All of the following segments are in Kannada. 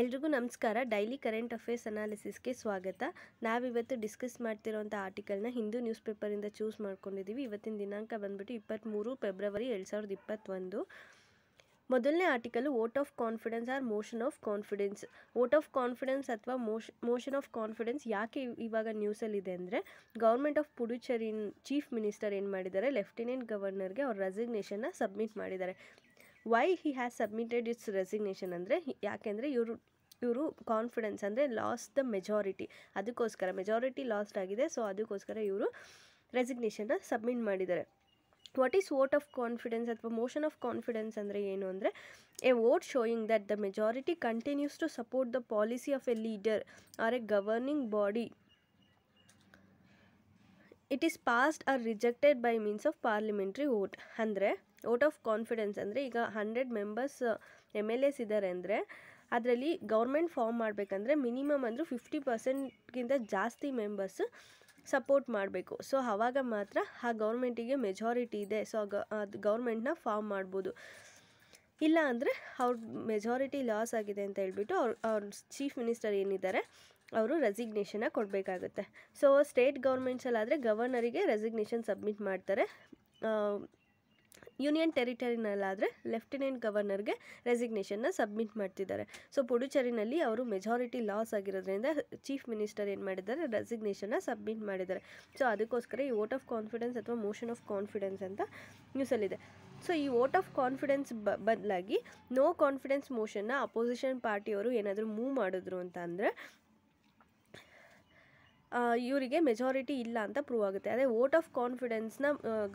ಎಲ್ರಿಗೂ ನಮಸ್ಕಾರ ಡೈಲಿ ಕರೆಂಟ್ ಅಫೇರ್ಸ್ ಅನಾಲಿಸಿಸ್ಗೆ ಸ್ವಾಗತ ನಾವಿವತ್ತು ಡಿಸ್ಕಸ್ ಮಾಡ್ತಿರೋಂಥ ಆರ್ಟಿಕಲ್ನ ಹಿಂದೂ ನ್ಯೂಸ್ ಪೇಪರಿಂದ ಚೂಸ್ ಮಾಡ್ಕೊಂಡಿದ್ದೀವಿ ಇವತ್ತಿನ ದಿನಾಂಕ ಬಂದ್ಬಿಟ್ಟು ಇಪ್ಪತ್ತ್ಮೂರು ಫೆಬ್ರವರಿ ಎರಡು ಸಾವಿರದ ಇಪ್ಪತ್ತೊಂದು ಮೊದಲನೇ article vote of confidence or motion of confidence vote of confidence ಅಥವಾ ಮೋಷ್ ಮೋಷನ್ ಆಫ್ ಕಾನ್ಫಿಡೆನ್ಸ್ ಯಾಕೆ ಇವಾಗ ನ್ಯೂಸಲ್ಲಿದೆ ಅಂದರೆ ಗೌರ್ಮೆಂಟ್ ಆಫ್ ಪುಡುಚೇರಿನ ಚೀಫ್ ಮಿನಿಸ್ಟರ್ ಏನು ಮಾಡಿದ್ದಾರೆ ಲೆಫ್ಟಿನೆಂಟ್ ಗವರ್ನರ್ಗೆ ಅವ್ರ ರೆಸಿಗ್ನೇಷನ್ನ ಸಬ್ಮಿಟ್ ಮಾಡಿದ್ದಾರೆ why he has submitted its resignation ಅಂದರೆ ಯಾಕೆಂದರೆ ಇವರು ಇವರು ಕಾನ್ಫಿಡೆನ್ಸ್ ಅಂದರೆ ಲಾಸ್ ದ ಮೆಜಾರಿಟಿ ಅದಕ್ಕೋಸ್ಕರ ಮೆಜಾರಿಟಿ ಲಾಸ್ಟ್ ಆಗಿದೆ ಸೊ ಅದಕ್ಕೋಸ್ಕರ ಇವರು ರೆಸಿಗ್ನೇಷನ್ನ ಸಬ್ಮಿಟ್ ಮಾಡಿದ್ದಾರೆ what is vote of confidence ಅಥವಾ ಮೋಷನ್ ಆಫ್ ಕಾನ್ಫಿಡೆನ್ಸ್ ಅಂದರೆ ಏನು ಅಂದರೆ a vote showing that the majority continues to support the policy of a leader or a governing body it is passed or rejected by means of parliamentary vote ಅಂದರೆ ವೋಟ್ ಆಫ್ ಕಾನ್ಫಿಡೆನ್ಸ್ ಅಂದರೆ ಈಗ hundred members M L S ಇದ್ದಾರೆ ಅಂದರೆ ಅದರಲ್ಲಿ ಗೌರ್ಮೆಂಟ್ ಫಾರ್ಮ್ ಮಾಡಬೇಕಂದ್ರೆ ಮಿನಿಮಮ್ ಅಂದರೂ ಫಿಫ್ಟಿ ಪರ್ಸೆಂಟ್ಗಿಂತ ಜಾಸ್ತಿ ಮೆಂಬರ್ಸ್ ಸಪೋರ್ಟ್ ಮಾಡಬೇಕು ಸೊ ಆವಾಗ ಮಾತ್ರ ಆ ಗೌರ್ಮೆಂಟಿಗೆ ಮೆಜಾರಿಟಿ ಇದೆ ಸೊ ಅದು ಗೌರ್ಮೆಂಟ್ನ ಫಾರ್ಮ್ ಮಾಡ್ಬೋದು ಇಲ್ಲ ಅಂದರೆ ಅವ್ರ ಮೆಜಾರಿಟಿ ಲಾಸ್ ಆಗಿದೆ ಅಂತ ಹೇಳ್ಬಿಟ್ಟು ಅವ್ರು ಅವ್ರ ಚೀಫ್ ಮಿನಿಸ್ಟರ್ ಏನಿದ್ದಾರೆ ಅವರು ರೆಸಿಗ್ನೇಷನ್ನ ಕೊಡಬೇಕಾಗುತ್ತೆ ಸೊ ಸ್ಟೇಟ್ ಗೌರ್ಮೆಂಟ್ಸಲ್ಲಾದರೆ ಗವರ್ನರಿಗೆ ರೆಸಿಗ್ನೇಷನ್ ಸಬ್ಮಿಟ್ ಮಾಡ್ತಾರೆ ಯೂನಿಯನ್ ಟೆರಿಟರಿನಲ್ಲಾದರೆ ಲೆಫ್ಟಿನೆಂಟ್ ಗವರ್ನರ್ಗೆ ರೆಸಿಗ್ನೇಷನ್ನ ಸಬ್ಮಿಟ್ ಮಾಡ್ತಿದ್ದಾರೆ ಸೊ ಪುಡುಚೇರಿನಲ್ಲಿ ಅವರು ಮೆಜಾರಿಟಿ ಲಾಸ್ ಆಗಿರೋದ್ರಿಂದ ಚೀಫ್ ಮಿನಿಸ್ಟರ್ ಏನು ಮಾಡಿದ್ದಾರೆ ರೆಸಿಗ್ನೇಷನ್ನ ಸಬ್ಮಿಟ್ ಮಾಡಿದ್ದಾರೆ ಸೊ ಅದಕ್ಕೋಸ್ಕರ ಈ ವೋಟ್ ಆಫ್ ಕಾನ್ಫಿಡೆನ್ಸ್ ಅಥವಾ ಮೋಷನ್ ಆಫ್ ಕಾನ್ಫಿಡೆನ್ಸ್ ಅಂತ ನ್ಯೂಸಲ್ಲಿದೆ ಸೊ ಈ ವೋಟ್ ಆಫ್ ಕಾನ್ಫಿಡೆನ್ಸ್ ಬದಲಾಗಿ ನೋ ಕಾನ್ಫಿಡೆನ್ಸ್ ಮೋಷನ್ನ ಅಪೋಸಿಷನ್ ಪಾರ್ಟಿಯವರು ಏನಾದರೂ ಮೂವ್ ಮಾಡಿದ್ರು ಅಂತ ಅಂದರೆ ಇವರಿಗೆ ಮೆಜಾರಿಟಿ ಇಲ್ಲ ಅಂತ ಪ್ರೂವ್ ಆಗುತ್ತೆ ಅದೇ ವೋಟ್ ಆಫ್ ಕಾನ್ಫಿಡೆನ್ಸ್ನ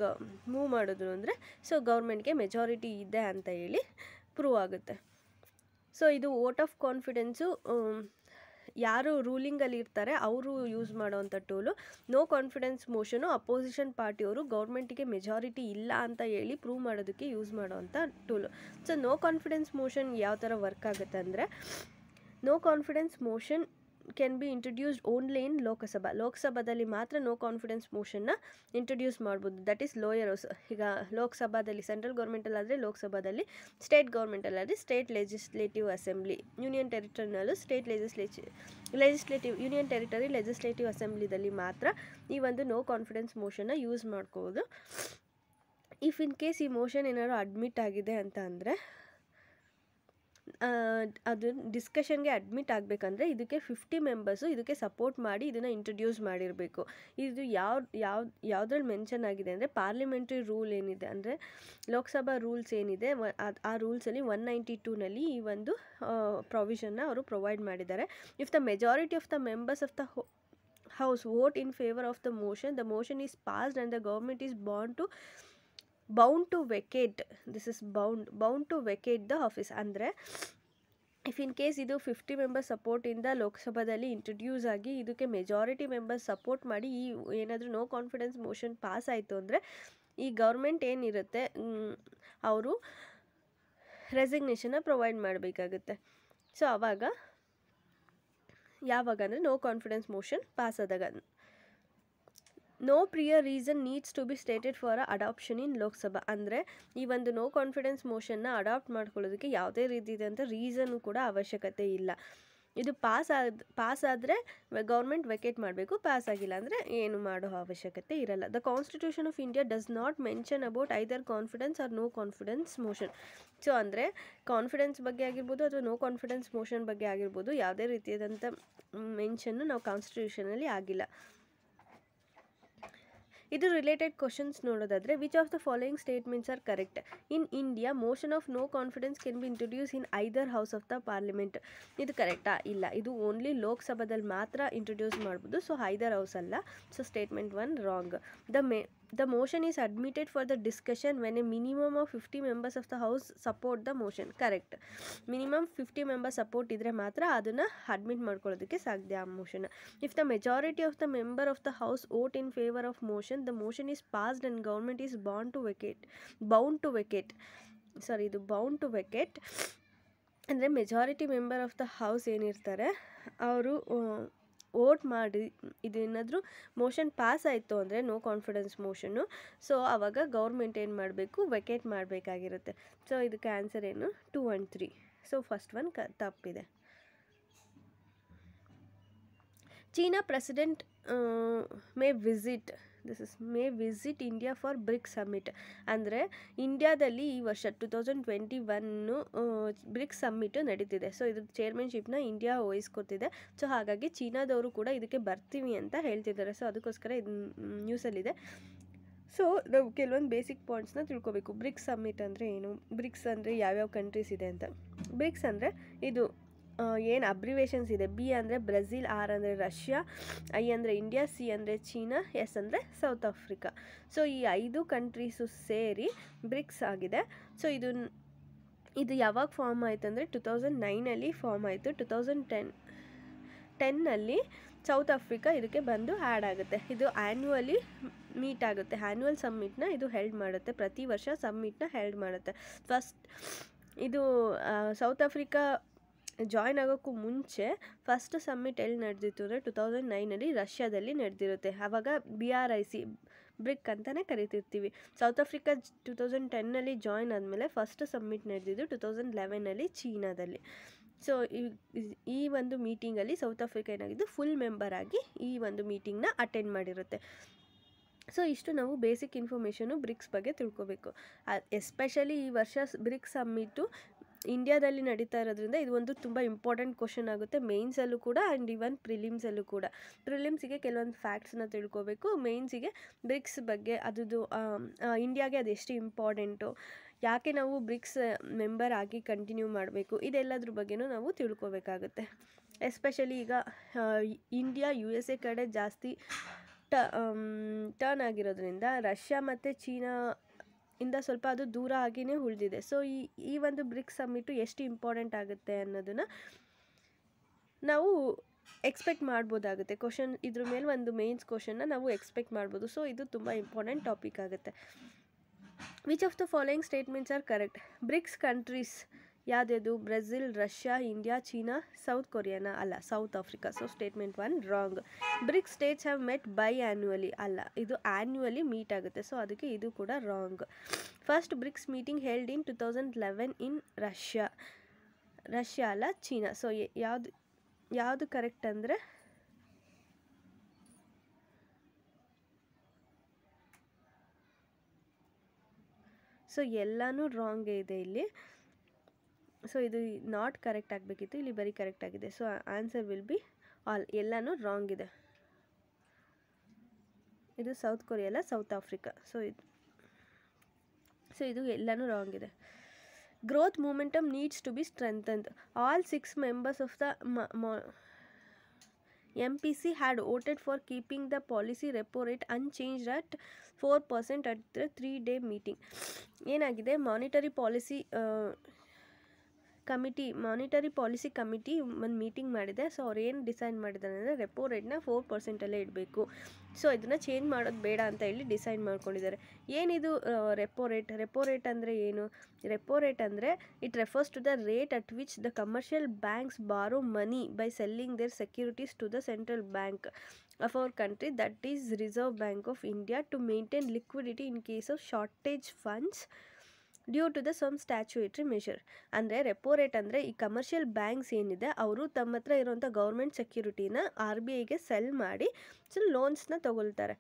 ಗ ಮೂವ್ ಮಾಡಿದ್ರು ಅಂದರೆ ಸೊ ಗೌರ್ಮೆಂಟ್ಗೆ ಮೆಜಾರಿಟಿ ಇದೆ ಅಂತ ಹೇಳಿ ಪ್ರೂವ್ ಆಗುತ್ತೆ ಸೊ ಇದು ವೋಟ್ ಆಫ್ ಕಾನ್ಫಿಡೆನ್ಸು ಯಾರು ರೂಲಿಂಗಲ್ಲಿ ಇರ್ತಾರೆ ಅವರು ಯೂಸ್ ಮಾಡೋವಂಥ tool no confidence motion opposition ಪಾರ್ಟಿಯವರು ಗೌರ್ಮೆಂಟಿಗೆ ಮೆಜಾರಿಟಿ ಇಲ್ಲ ಅಂತ ಹೇಳಿ ಪ್ರೂವ್ ಮಾಡೋದಕ್ಕೆ ಯೂಸ್ ಮಾಡೋವಂಥ tool so no confidence motion ಯಾವ ಥರ ವರ್ಕ್ ಆಗುತ್ತೆ ಅಂದರೆ no confidence motion can be introduced only in Lok Sabha ಲೋಕಸಭಾದಲ್ಲಿ ಮಾತ್ರ ನೋ ಕಾನ್ಫಿಡೆನ್ಸ್ ಮೋಷನ್ನ ಇಂಟ್ರೊಡ್ಯೂಸ್ ಮಾಡ್ಬೋದು ದಟ್ ಈಸ್ ಲೋಯರ್ ಹೌಸ್ ಈಗ ಲೋಕಸಭಾದಲ್ಲಿ ಸೆಂಟ್ರಲ್ ಗೌರ್ಮೆಂಟಲ್ಲಾದರೆ ಲೋಕಸಭಾದಲ್ಲಿ ಸ್ಟೇಟ್ ಗೌರ್ಮೆಂಟಲ್ಲಾದರೆ ಸ್ಟೇಟ್ ಲೆಜಿಸ್ಲೇಟಿವ್ ಅಸೆಂಬ್ಲಿ ಯೂನಿಯನ್ ಟೆರಿಟರಿನಲ್ಲೂ state legislature legislative union territory legislative ಅಸೆಂಬ್ಲಿದಲ್ಲಿ ಮಾತ್ರ ಈ ಒಂದು ನೋ ಕಾನ್ಫಿಡೆನ್ಸ್ ಮೋಷನ್ನ ಯೂಸ್ ಮಾಡ್ಕೋಬೋದು ಇಫ್ ಇನ್ ಕೇಸ್ ಈ ಮೋಷನ್ ಏನಾದ್ರು ಅಡ್ಮಿಟ್ ಆಗಿದೆ ಅಂತ ಅಂದರೆ ಅದು ಡಿಸ್ಕಷನ್ಗೆ ಅಡ್ಮಿಟ್ ಆಗಬೇಕಂದ್ರೆ ಇದಕ್ಕೆ ಫಿಫ್ಟಿ ಮೆಂಬರ್ಸು ಇದಕ್ಕೆ ಸಪೋರ್ಟ್ ಮಾಡಿ ಇದನ್ನು ಇಂಟ್ರೊಡ್ಯೂಸ್ ಮಾಡಿರಬೇಕು ಇದು ಯಾವ ಯಾವ ಯಾವುದ್ರಲ್ಲಿ ಮೆನ್ಷನ್ ಆಗಿದೆ ಅಂದರೆ ಪಾರ್ಲಿಮೆಂಟ್ರಿ ರೂಲ್ ಏನಿದೆ ಅಂದರೆ ಲೋಕಸಭಾ ರೂಲ್ಸ್ ಏನಿದೆ ಆ ರೂಲ್ಸಲ್ಲಿ ಒನ್ ನೈಂಟಿ ಟೂನಲ್ಲಿ ಈ ಒಂದು ಪ್ರೊವಿಷನ್ನ ಅವರು ಪ್ರೊವೈಡ್ ಮಾಡಿದ್ದಾರೆ if the majority of the members of the house vote in favour of the motion the motion is passed and the government is bond to bound to vacate this is bound bound to vacate the office ಅಂದರೆ ಇಫ್ ಇನ್ ಕೇಸ್ ಇದು ಫಿಫ್ಟಿ ಮೆಂಬರ್ಸ್ ಸಪೋರ್ಟಿಂದ ಲೋಕಸಭಾದಲ್ಲಿ ಇಂಟ್ರೊಡ್ಯೂಸ್ ಆಗಿ ಇದಕ್ಕೆ ಮೆಜಾರಿಟಿ ಮೆಂಬರ್ಸ್ ಸಪೋರ್ಟ್ ಮಾಡಿ ಈ ಏನಾದರೂ ನೋ ಕಾನ್ಫಿಡೆನ್ಸ್ ಮೋಷನ್ ಪಾಸ್ ಆಯಿತು ಅಂದರೆ ಈ ಗೌರ್ಮೆಂಟ್ ಏನಿರುತ್ತೆ ಅವರು ರೆಸಿಗ್ನೇಷನ್ನ ಪ್ರೊವೈಡ್ ಮಾಡಬೇಕಾಗುತ್ತೆ ಸೊ ಆವಾಗ ಯಾವಾಗ ಅಂದರೆ ನೋ ಕಾನ್ಫಿಡೆನ್ಸ್ ಮೋಷನ್ ಪಾಸ್ ಆದಾಗ no prior reason needs to be stated for a adoption in Lok Sabha ಅಂದರೆ ಈ ಒಂದು ನೋ ಕಾನ್ಫಿಡೆನ್ಸ್ ಮೋಷನ್ನ ಅಡಾಪ್ಟ್ ಮಾಡ್ಕೊಳ್ಳೋದಕ್ಕೆ ಯಾವುದೇ ರೀತಿಯಾದಂಥ ರೀಸನ್ನು ಕೂಡ ಅವಶ್ಯಕತೆ ಇಲ್ಲ ಇದು ಪಾಸ್ ಆದ ಪಾಸ್ ಆದರೆ ಗೌರ್ಮೆಂಟ್ ವೆಕೇಟ್ ಮಾಡಬೇಕು ಪಾಸ್ ಆಗಿಲ್ಲ ಅಂದರೆ ಏನು ಮಾಡೋ ಅವಶ್ಯಕತೆ ಇರಲ್ಲ the constitution of India does not mention about either confidence or no confidence motion so ಅಂದರೆ ಕಾನ್ಫಿಡೆನ್ಸ್ ಬಗ್ಗೆ ಆಗಿರ್ಬೋದು ಅಥವಾ ನೋ ಕಾನ್ಫಿಡೆನ್ಸ್ ಮೋಷನ್ ಬಗ್ಗೆ ಆಗಿರ್ಬೋದು ಯಾವುದೇ ರೀತಿಯಾದಂಥ ಮೆನ್ಷನ್ನು ನಾವು ಕಾನ್ಸ್ಟಿಟ್ಯೂಷನಲ್ಲಿ ಆಗಿಲ್ಲ ಇದು ರಿಲೇಟೆಡ್ ಕ್ವಶನ್ಸ್ ನೋಡೋದಾದರೆ which of the following statements are correct in India motion of no confidence can be introduce in either house of the parliament ಇದು ಕರೆಕ್ಟಾ ಇಲ್ಲ ಇದು ಓನ್ಲಿ ಲೋಕಸಭಾದಲ್ಲಿ ಮಾತ್ರ ಇಂಟ್ರೊಡ್ಯೂಸ್ ಮಾಡ್ಬೋದು ಸೊ ಹೈದರ್ ಹೌಸ್ ಅಲ್ಲ so statement one wrong the may the motion is admitted for the discussion when a minimum of fifty members of the house support the motion correct minimum fifty members support ಇದ್ರೆ ಮಾತ್ರ ಅದನ್ನು ಅಡ್ಮಿಟ್ ಮಾಡ್ಕೊಳ್ಳೋದಕ್ಕೆ ಸಾಧ್ಯ ಆ motion if the majority of the member of the house vote in favour of motion the motion is passed and government is bond to vacate bound to vacate sorry ಇದು ಬೌಂಡ್ ಟು ವೆಕೆಟ್ ಅಂದರೆ majority member of the house ಏನಿರ್ತಾರೆ ಅವರು ಓಟ್ ಮಾಡಿ ಇದೇನಾದರೂ ಮೋಷನ್ ಪಾಸ್ ಆಯಿತು ಅಂದರೆ ನೋ ಕಾನ್ಫಿಡೆನ್ಸ್ ಮೋಷನ್ನು ಸೊ ಆವಾಗ ಗೌರ್ಮೆಂಟ್ ಏನು ಮಾಡಬೇಕು ವೆಕೇಟ್ ಮಾಡಬೇಕಾಗಿರುತ್ತೆ ಸೊ ಇದಕ್ಕೆ ಆನ್ಸರ್ ಏನು two and three so first one ಕ ತಪ್ಪಿದೆ China president may visit this is may visit India for BRIC summit ಅಂದರೆ ಇಂಡಿಯಾದಲ್ಲಿ ಈ ವರ್ಷ two thousand twenty one BRIC summit ನಡೀತಿದೆ ಸೊ ಇದ್ರ ಚೇರ್ಮನ್ಶಿಪ್ನ ಇಂಡಿಯಾ ವಹಿಸ್ಕೊತಿದೆ ಸೊ ಹಾಗಾಗಿ ಚೀನಾದವರು ಕೂಡ ಇದಕ್ಕೆ ಬರ್ತೀವಿ ಅಂತ ಹೇಳ್ತಿದ್ದಾರೆ ಸೊ ಅದಕ್ಕೋಸ್ಕರ ಇದು ನ್ಯೂಸಲ್ಲಿದೆ ಸೊ ನಾವು ಕೆಲವೊಂದು ಬೇಸಿಕ್ ಪಾಯಿಂಟ್ಸ್ನ ತಿಳ್ಕೊಬೇಕು ಬ್ರಿಕ್ಸ್ ಸಮ್ಮಿಟ್ ಅಂದರೆ ಏನು ಬ್ರಿಕ್ಸ್ ಅಂದರೆ ಯಾವ್ಯಾವ ಕಂಟ್ರೀಸ್ ಇದೆ ಅಂತ ಬ್ರಿಕ್ಸ್ ಅಂದರೆ ಇದು ಏನು ಅಬ್ರಿವೇಷನ್ಸ್ ಇದೆ ಬಿ ಅಂದರೆ ಬ್ರೆಜಿಲ್ ಆರ್ ಅಂದರೆ ರಷ್ಯಾ ಐ ಅಂದರೆ ಇಂಡಿಯಾ ಸಿ ಅಂದರೆ ಚೀನಾ ಎಸ್ ಅಂದರೆ ಸೌತ್ ಆಫ್ರಿಕಾ ಸೊ ಈ ಐದು ಕಂಟ್ರೀಸು ಸೇರಿ ಬ್ರಿಕ್ಸ್ ಆಗಿದೆ ಸೊ ಇದು ಇದು ಯಾವಾಗ ಫಾರ್ಮ್ ಆಯಿತು ಅಂದರೆ ಟು ತೌಸಂಡ್ ನೈನಲ್ಲಿ ಫಾರ್ಮ್ ಆಯಿತು ಟು ತೌಸಂಡ್ ಟೆನ್ ಟೆನ್ನಲ್ಲಿ ಸೌತ್ ಆಫ್ರಿಕಾ ಇದಕ್ಕೆ ಬಂದು ಆ್ಯಡ್ ಆಗುತ್ತೆ ಇದು ಆ್ಯನ್ಯುವಲಿ ಮೀಟ್ ಆಗುತ್ತೆ ಆ್ಯನ್ಯುವಲ್ ಸಮ್ಮಿಟ್ನ ಇದು ಹೆಲ್ಡ್ ಮಾಡುತ್ತೆ ಪ್ರತಿ ವರ್ಷ ಸಮ್ಮಿಟ್ನ ಹೆಲ್ಡ್ ಮಾಡುತ್ತೆ ಫಸ್ಟ್ ಇದು ಸೌತ್ ಆಫ್ರಿಕಾ ಜಾಯ್ನ್ ಆಗೋಕ್ಕೂ ಮುಂಚೆ ಫಸ್ಟ್ ಸಮ್ಮಿಟ್ ಎಲ್ಲಿ ನಡೆದಿತ್ತು ಅಂದರೆ ಟು ತೌಸಂಡ್ ನೈನಲ್ಲಿ ರಷ್ಯಾದಲ್ಲಿ ನಡೆದಿರುತ್ತೆ ಆವಾಗ B R I C BRIC ಅಂತಲೇ ಕರಿತಿರ್ತೀವಿ ಸೌತ್ ಆಫ್ರಿಕಾ ಟು ತೌಸಂಡ್ ಟೆನ್ನಲ್ಲಿ ಜಾಯ್ನ್ ಆದಮೇಲೆ ಫಸ್ಟ್ ಸಮ್ಮಿಟ್ ನಡೆದಿದ್ದು ಟು ತೌಸಂಡ್ ಲೆವೆನಲ್ಲಿ ಚೀನಾದಲ್ಲಿ ಸೊ ಈ ಒಂದು ಮೀಟಿಂಗಲ್ಲಿ ಸೌತ್ ಆಫ್ರಿಕಾ ಏನಾಗಿದ್ದು ಫುಲ್ ಮೆಂಬರ್ ಆಗಿ ಈ ಒಂದು ಮೀಟಿಂಗ್ನ ಅಟೆಂಡ್ ಮಾಡಿರುತ್ತೆ ಸೊ ಇಷ್ಟು ನಾವು ಬೇಸಿಕ್ ಇನ್ಫಾರ್ಮೇಷನು ಬ್ರಿಕ್ಸ್ ಬಗ್ಗೆ ತಿಳ್ಕೊಬೇಕು ಎಸ್ಪೆಷಲಿ ಈ ವರ್ಷ ಬ್ರಿಕ್ಸ್ ಸಮ್ಮಿಟ್ಟು ಇಂಡಿಯಾದಲ್ಲಿ ನಡೀತಾ ಇರೋದ್ರಿಂದ ಇದು ಒಂದು ತುಂಬ ಇಂಪಾರ್ಟೆಂಟ್ ಕ್ವಶನ್ ಆಗುತ್ತೆ ಮೇಯ್ನ್ಸಲ್ಲೂ ಕೂಡ ಆ್ಯಂಡ್ ಇವನ್ ಪ್ರಿಲಿಮ್ಸಲ್ಲೂ ಕೂಡ ಪ್ರಿಲಿಮ್ಸಿಗೆ ಕೆಲವೊಂದು ಫ್ಯಾಕ್ಟ್ಸ್ನ ತಿಳ್ಕೋಬೇಕು ಮೇನ್ಸಿಗೆ ಬ್ರಿಕ್ಸ್ ಬಗ್ಗೆ ಅದುದು ಇಂಡಿಯಾಗೆ ಅದೆಷ್ಟು ಇಂಪಾರ್ಟೆಂಟು ಯಾಕೆ ನಾವು ಬ್ರಿಕ್ಸ್ ಮೆಂಬರ್ ಆಗಿ ಕಂಟಿನ್ಯೂ ಮಾಡಬೇಕು ಇದೆಲ್ಲದ್ರ ಬಗ್ಗೆನೂ ನಾವು ತಿಳ್ಕೊಬೇಕಾಗುತ್ತೆ ಎಸ್ಪೆಷಲಿ ಈಗ ಇಂಡಿಯಾ ಯು ಎಸ್ ಎ ಕಡೆ ಜಾಸ್ತಿ ಟ ಟರ್ನ್ ಆಗಿರೋದ್ರಿಂದ ರಷ್ಯಾ ಮತ್ತು ಚೀನಾ ಇಂದ ಸ್ವಲ್ಪ ಅದು ದೂರ ಆಗಿಯೇ ಉಳಿದಿದೆ ಸೊ ಈ ಈ ಒಂದು ಬ್ರಿಕ್ಸ್ ಸಮ್ಮಿಟು ಎಷ್ಟು ಇಂಪಾರ್ಟೆಂಟ್ ಆಗುತ್ತೆ ಅನ್ನೋದನ್ನು ನಾವು ಎಕ್ಸ್ಪೆಕ್ಟ್ ಮಾಡ್ಬೋದಾಗುತ್ತೆ ಕ್ವಶನ್ ಇದ್ರ ಮೇಲೆ ಒಂದು ಮೇನ್ಸ್ ಕ್ವಶನ್ನ ನಾವು ಎಕ್ಸ್ಪೆಕ್ಟ್ ಮಾಡ್ಬೋದು ಸೊ ಇದು ತುಂಬ ಇಂಪಾರ್ಟೆಂಟ್ ಟಾಪಿಕ್ ಆಗುತ್ತೆ which of the following statements are correct BRICS countries ಯಾವುದ್ಯಾವುದು Brazil Russia India China South ಕೊರಿಯಾನ ಅಲ್ಲ South Africa so statement one wrong BRICS states have met biannually ಅಲ್ಲ ಇದು ಆ್ಯನ್ಯುವಲಿ ಮೀಟ್ ಆಗುತ್ತೆ ಸೊ ಅದಕ್ಕೆ ಇದು ಕೂಡ wrong first BRICS meeting held in two thousand eleven in Russia Russia ಅಲ್ಲ ಚೀನಾ ಸೊ ಯಾವುದು ಯಾವುದು ಕರೆಕ್ಟ್ ಅಂದರೆ ಸೊ ಎಲ್ಲನೂ ರಾಂಗೇ ಇದೆ ಇಲ್ಲಿ ಸೊ ಇದು ನಾಟ್ ಕರೆಕ್ಟ್ ಆಗಬೇಕಿತ್ತು ಇಲ್ಲಿ ಬರೀ ಕರೆಕ್ಟ್ ಆಗಿದೆ so answer will be all ಎಲ್ಲನೂ ರಾಂಗ್ ಇದೆ ಇದು ಸೌತ್ ಕೊರಿಯಲ್ಲ ಅಲ್ಲ ಸೌತ್ ಆಫ್ರಿಕಾ ಸೊ ಇದು ಸೊ ಇದು ಎಲ್ಲನೂ ರಾಂಗ್ ಇದೆ growth momentum needs to be ಅಂತ all six members of the M P C had voted for keeping the policy repo rate unchanged at four percent at the three day meeting ಏನಾಗಿದೆ monetary policy committee monetary policy committee ಒಂದು ಮೀಟಿಂಗ್ ಮಾಡಿದೆ ಸೊ ಅವ್ರು ಏನು ಡಿಸೈಡ್ ಮಾಡಿದ್ದಾರೆ ಅಂದರೆ ರೆಪೋ ರೇಟ್ನ ಫೋರ್ ಪರ್ಸೆಂಟಲ್ಲೇ ಇಡಬೇಕು ಸೊ ಇದನ್ನು ಚೇಂಜ್ ಮಾಡೋದು ಬೇಡ ಅಂತ ಹೇಳಿ ಡಿಸೈಡ್ ಮಾಡ್ಕೊಂಡಿದ್ದಾರೆ ಏನಿದು ರೆಪೋ ರೇಟ್ ರೆಪೋ ರೇಟ್ ಅಂದರೆ ಏನು ರೆಪೋ ರೇಟ್ ಅಂದರೆ it refers to the rate at which the commercial banks borrow money by selling their securities to the central bank of our country that is Reserve Bank of India to maintain liquidity in case of shortage funds due to the some statutory measure ಅಂದರೆ ರೆಪೋ ರೇಟ್ ಅಂದರೆ ಈ ಕಮರ್ಷಿಯಲ್ ಬ್ಯಾಂಕ್ಸ್ ಏನಿದೆ ಅವರು ತಮ್ಮ ಹತ್ರ ಇರುವಂಥ ಗೌರ್ಮೆಂಟ್ ಸೆಕ್ಯೂರಿಟಿನ ಆರ್ ಬಿ ಐಗೆ ಸೆಲ್ ಮಾಡಿ ಸೊ ಲೋನ್ಸ್ನ ತಗೊಳ್ತಾರೆ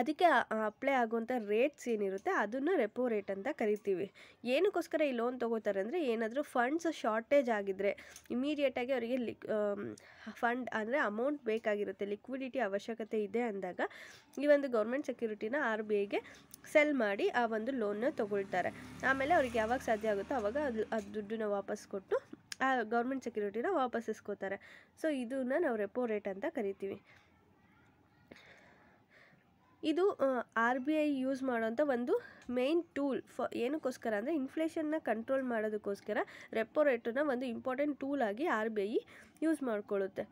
ಅದಕ್ಕೆ ಅಪ್ಲೈ ಆಗುವಂಥ ರೇಟ್ಸ್ ಏನಿರುತ್ತೆ ಅದನ್ನು ರೆಪೋ ರೇಟ್ ಅಂತ ಕರಿತೀವಿ ಏನಕ್ಕೋಸ್ಕರ ಈ ಲೋನ್ ತೊಗೋತಾರೆ ಅಂದರೆ ಏನಾದರೂ ಫಂಡ್ಸ್ ಶಾರ್ಟೇಜ್ ಆಗಿದ್ದರೆ ಇಮಿಡಿಯೇಟಾಗಿ ಅವರಿಗೆ ಲಿಕ್ ಫಂಡ್ ಅಂದರೆ ಅಮೌಂಟ್ ಬೇಕಾಗಿರುತ್ತೆ ಲಿಕ್ವಿಡಿಟಿ ಅವಶ್ಯಕತೆ ಇದೆ ಅಂದಾಗ ಈ ಒಂದು ಗೌರ್ಮೆಂಟ್ ಸೆಕ್ಯೂರಿಟಿನ ಆರ್ ಬಿ ಐಗೆ ಸೆಲ್ ಮಾಡಿ ಆ ಒಂದು ಲೋನ್ನ ತೊಗೊಳ್ತಾರೆ ಆಮೇಲೆ ಅವ್ರಿಗೆ ಯಾವಾಗ ಸಾಧ್ಯ ಆಗುತ್ತೋ ಅವಾಗ ಅದು ಆ ದುಡ್ಡನ್ನ ವಾಪಸ್ ಕೊಟ್ಟು ಆ ಗೌರ್ಮೆಂಟ್ ಸೆಕ್ಯೂರಿಟಿನ ವಾಪಸ್ ಇಸ್ಕೋತಾರೆ ಸೊ ಇದನ್ನು ನಾವು ರೆಪೋ ರೇಟ್ ಅಂತ ಕರಿತೀವಿ ಇದು ಆರ್ ಬಿ ಐ ಯೂಸ್ ಮಾಡೋಂಥ ಒಂದು ಮೇನ್ ಟೂಲ್ ಫ ಏನಕ್ಕೋಸ್ಕರ ಅಂದರೆ ಇನ್ಫ್ಲೇಷನ್ನ ಕಂಟ್ರೋಲ್ ಮಾಡೋದಕ್ಕೋಸ್ಕರ ರೆಪೋ ರೇಟನ್ನು ಒಂದು ಇಂಪಾರ್ಟೆಂಟ್ ಟೂಲ್ ಆಗಿ ಆರ್ ಬಿ ಐ ಯೂಸ್ ಮಾಡಿಕೊಳ್ಳುತ್ತೆ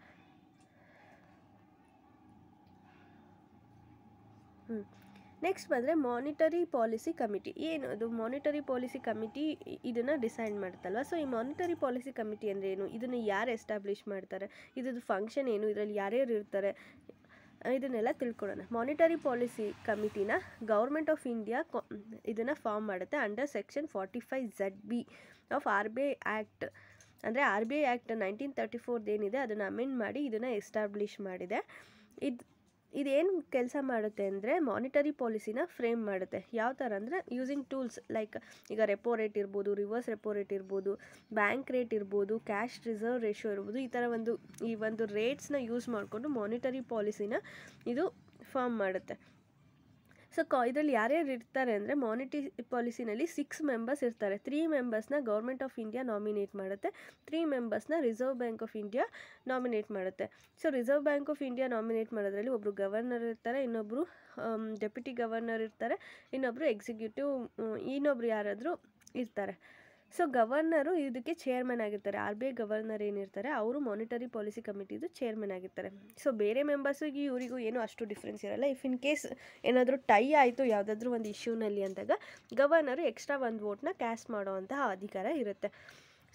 ಹ್ಞೂ ನೆಕ್ಸ್ಟ್ ಬಂದರೆ ಮಾನಿಟರಿ ಪಾಲಿಸಿ ಕಮಿಟಿ ಏನು ಅದು ಮಾನಿಟರಿ ಪಾಲಿಸಿ ಕಮಿಟಿ ಇದನ್ನು ಡಿಸೈಡ್ ಮಾಡ್ತಲ್ವ ಸೊ ಈ ಮಾನಿಟರಿ ಪಾಲಿಸಿ ಕಮಿಟಿ ಅಂದರೆ ಏನು ಇದನ್ನು ಯಾರು ಎಸ್ಟಾಬ್ಲಿಷ್ ಮಾಡ್ತಾರೆ ಇದ್ರದ್ದು ಫಂಕ್ಷನ್ ಏನು ಇದರಲ್ಲಿ ಯಾರ್ಯಾರು ಇರ್ತಾರೆ ಇದನ್ನೆಲ್ಲ ತಿಳ್ಕೊಳ್ಳೋಣ ಮಾನಿಟರಿ ಪಾಲಿಸಿ ಕಮಿಟಿನ ಗೌರ್ಮೆಂಟ್ ಆಫ್ ಇಂಡಿಯಾ ಇದನ್ನು ಫಾರ್ಮ್ ಮಾಡುತ್ತೆ under section forty five Z B of R B I act ಅಂದರೆ R B I act nineteen thirty ಫೋರ್ದು ಏನಿದೆ ಅದನ್ನು ಅಮೆಂಡ್ ಮಾಡಿ ಇದನ್ನು ಎಸ್ಟಾಬ್ಲಿಷ್ ಮಾಡಿದೆ ಇದು ಇದೇನು ಕೆಲಸ ಮಾಡುತ್ತೆ ಅಂದರೆ ಮಾನಿಟರಿ ಪಾಲಿಸಿನ ಫ್ರೇಮ್ ಮಾಡುತ್ತೆ ಯಾವ ಥರ ಅಂದರೆ ಯೂಸಿಂಗ್ ಟೂಲ್ಸ್ ಲೈಕ್ ಈಗ ರೆಪೋ ರೇಟ್ ಇರ್ಬೋದು ರಿವರ್ಸ್ ರೆಪೋ ರೇಟ್ ಇರ್ಬೋದು ಬ್ಯಾಂಕ್ ರೇಟ್ ಇರ್ಬೋದು ಕ್ಯಾಶ್ ರಿಸರ್ವ್ ರೇಷೋ ಇರ್ಬೋದು ಈ ಥರ ಒಂದು ಈ ಒಂದು ರೇಟ್ಸ್ನ ಯೂಸ್ ಮಾಡಿಕೊಂಡು ಮಾನಿಟರಿ ಪಾಲಿಸಿನ ಇದು ಫಾರ್ಮ್ ಮಾಡುತ್ತೆ ಸೊ ಕಾ ಇದರಲ್ಲಿ ಯಾರ್ಯಾರು ಇರ್ತಾರೆ ಅಂದರೆ ಮಾನಿಟಿ ಪಾಲಿಸಿನಲ್ಲಿ ಸಿಕ್ಸ್ ಮೆಂಬರ್ಸ್ ಇರ್ತಾರೆ three ಮೆಂಬರ್ಸ್ನ government of India nominate ಮಾಡುತ್ತೆ three ಮೆಂಬರ್ಸ್ನ reserve Bank of India nominate ಮಾಡುತ್ತೆ so reserve Bank of India nominate ಮಾಡೋದ್ರಲ್ಲಿ ಒಬ್ಬರು ಗವರ್ನರ್ ಇರ್ತಾರೆ ಇನ್ನೊಬ್ಬರು ಡೆಪ್ಯುಟಿ ಗವರ್ನರ್ ಇರ್ತಾರೆ ಇನ್ನೊಬ್ಬರು ಎಕ್ಸಿಕ್ಯೂಟಿವ್ ಇನ್ನೊಬ್ರು ಯಾರಾದರೂ ಇರ್ತಾರೆ ಸೊ ಗವರ್ನರು ಇದಕ್ಕೆ ಚೇರ್ಮನ್ ಆಗಿರ್ತಾರೆ ಆರ್ ಬಿ ಐ ಗವರ್ನರ್ ಏನಿರ್ತಾರೆ ಅವರು ಮಾನಿಟರಿ ಪಾಲಿಸಿ ಕಮಿಟಿದು ಚೇರ್ಮನ್ ಆಗಿರ್ತಾರೆ ಸೊ ಬೇರೆ ಮೆಂಬರ್ಸಿಗೆ ಇವರಿಗೂ ಏನು ಅಷ್ಟು ಡಿಫ್ರೆನ್ಸ್ ಇರಲ್ಲ ಇಫ್ ಇನ್ ಕೇಸ್ ಏನಾದರೂ ಟೈ ಆಯಿತು ಯಾವುದಾದ್ರೂ ಒಂದು ಇಶ್ಯೂನಲ್ಲಿ ಅಂದಾಗ ಗವರ್ನರು ಎಕ್ಸ್ಟ್ರಾ ಒಂದು ವೋಟ್ನ ಕ್ಯಾಸ್ಟ್ ಮಾಡುವಂತಹ ಅಧಿಕಾರ ಇರುತ್ತೆ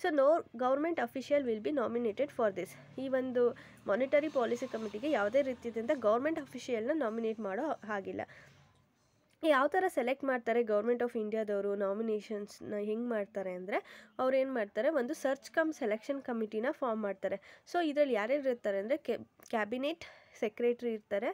so no government official will be nominated for this ಈ ಒಂದು ಮಾನಿಟರಿ ಪಾಲಿಸಿ ಕಮಿಟಿಗೆ ಯಾವುದೇ ರೀತಿಯಾದಂಥ ಗೌರ್ಮೆಂಟ್ ಅಫಿಷಿಯಲ್ನ ನಾಮಿನೇಟ್ ಮಾಡೋ ಹಾಗಿಲ್ಲ ಯಾವ ಥರ ಸೆಲೆಕ್ಟ್ ಮಾಡ್ತಾರೆ ಗೌರ್ಮೆಂಟ್ ಆಫ್ ಇಂಡಿಯಾದವರು ನಾಮಿನೇಷನ್ಸ್ನ ಹೆಂಗೆ ಮಾಡ್ತಾರೆ ಅಂದರೆ ಅವ್ರು ಏನು ಮಾಡ್ತಾರೆ ಒಂದು ಸರ್ಚ್ ಕಮ್ ಸೆಲೆಕ್ಷನ್ ಕಮಿಟಿನ ಫಾರ್ಮ್ ಮಾಡ್ತಾರೆ ಸೊ ಇದರಲ್ಲಿ ಯಾರ್ಯಾರು ಇರ್ತಾರೆ ಅಂದರೆ ಕ್ಯಾಬಿನೆಟ್ ಸೆಕ್ರೆಟ್ರಿ ಇರ್ತಾರೆ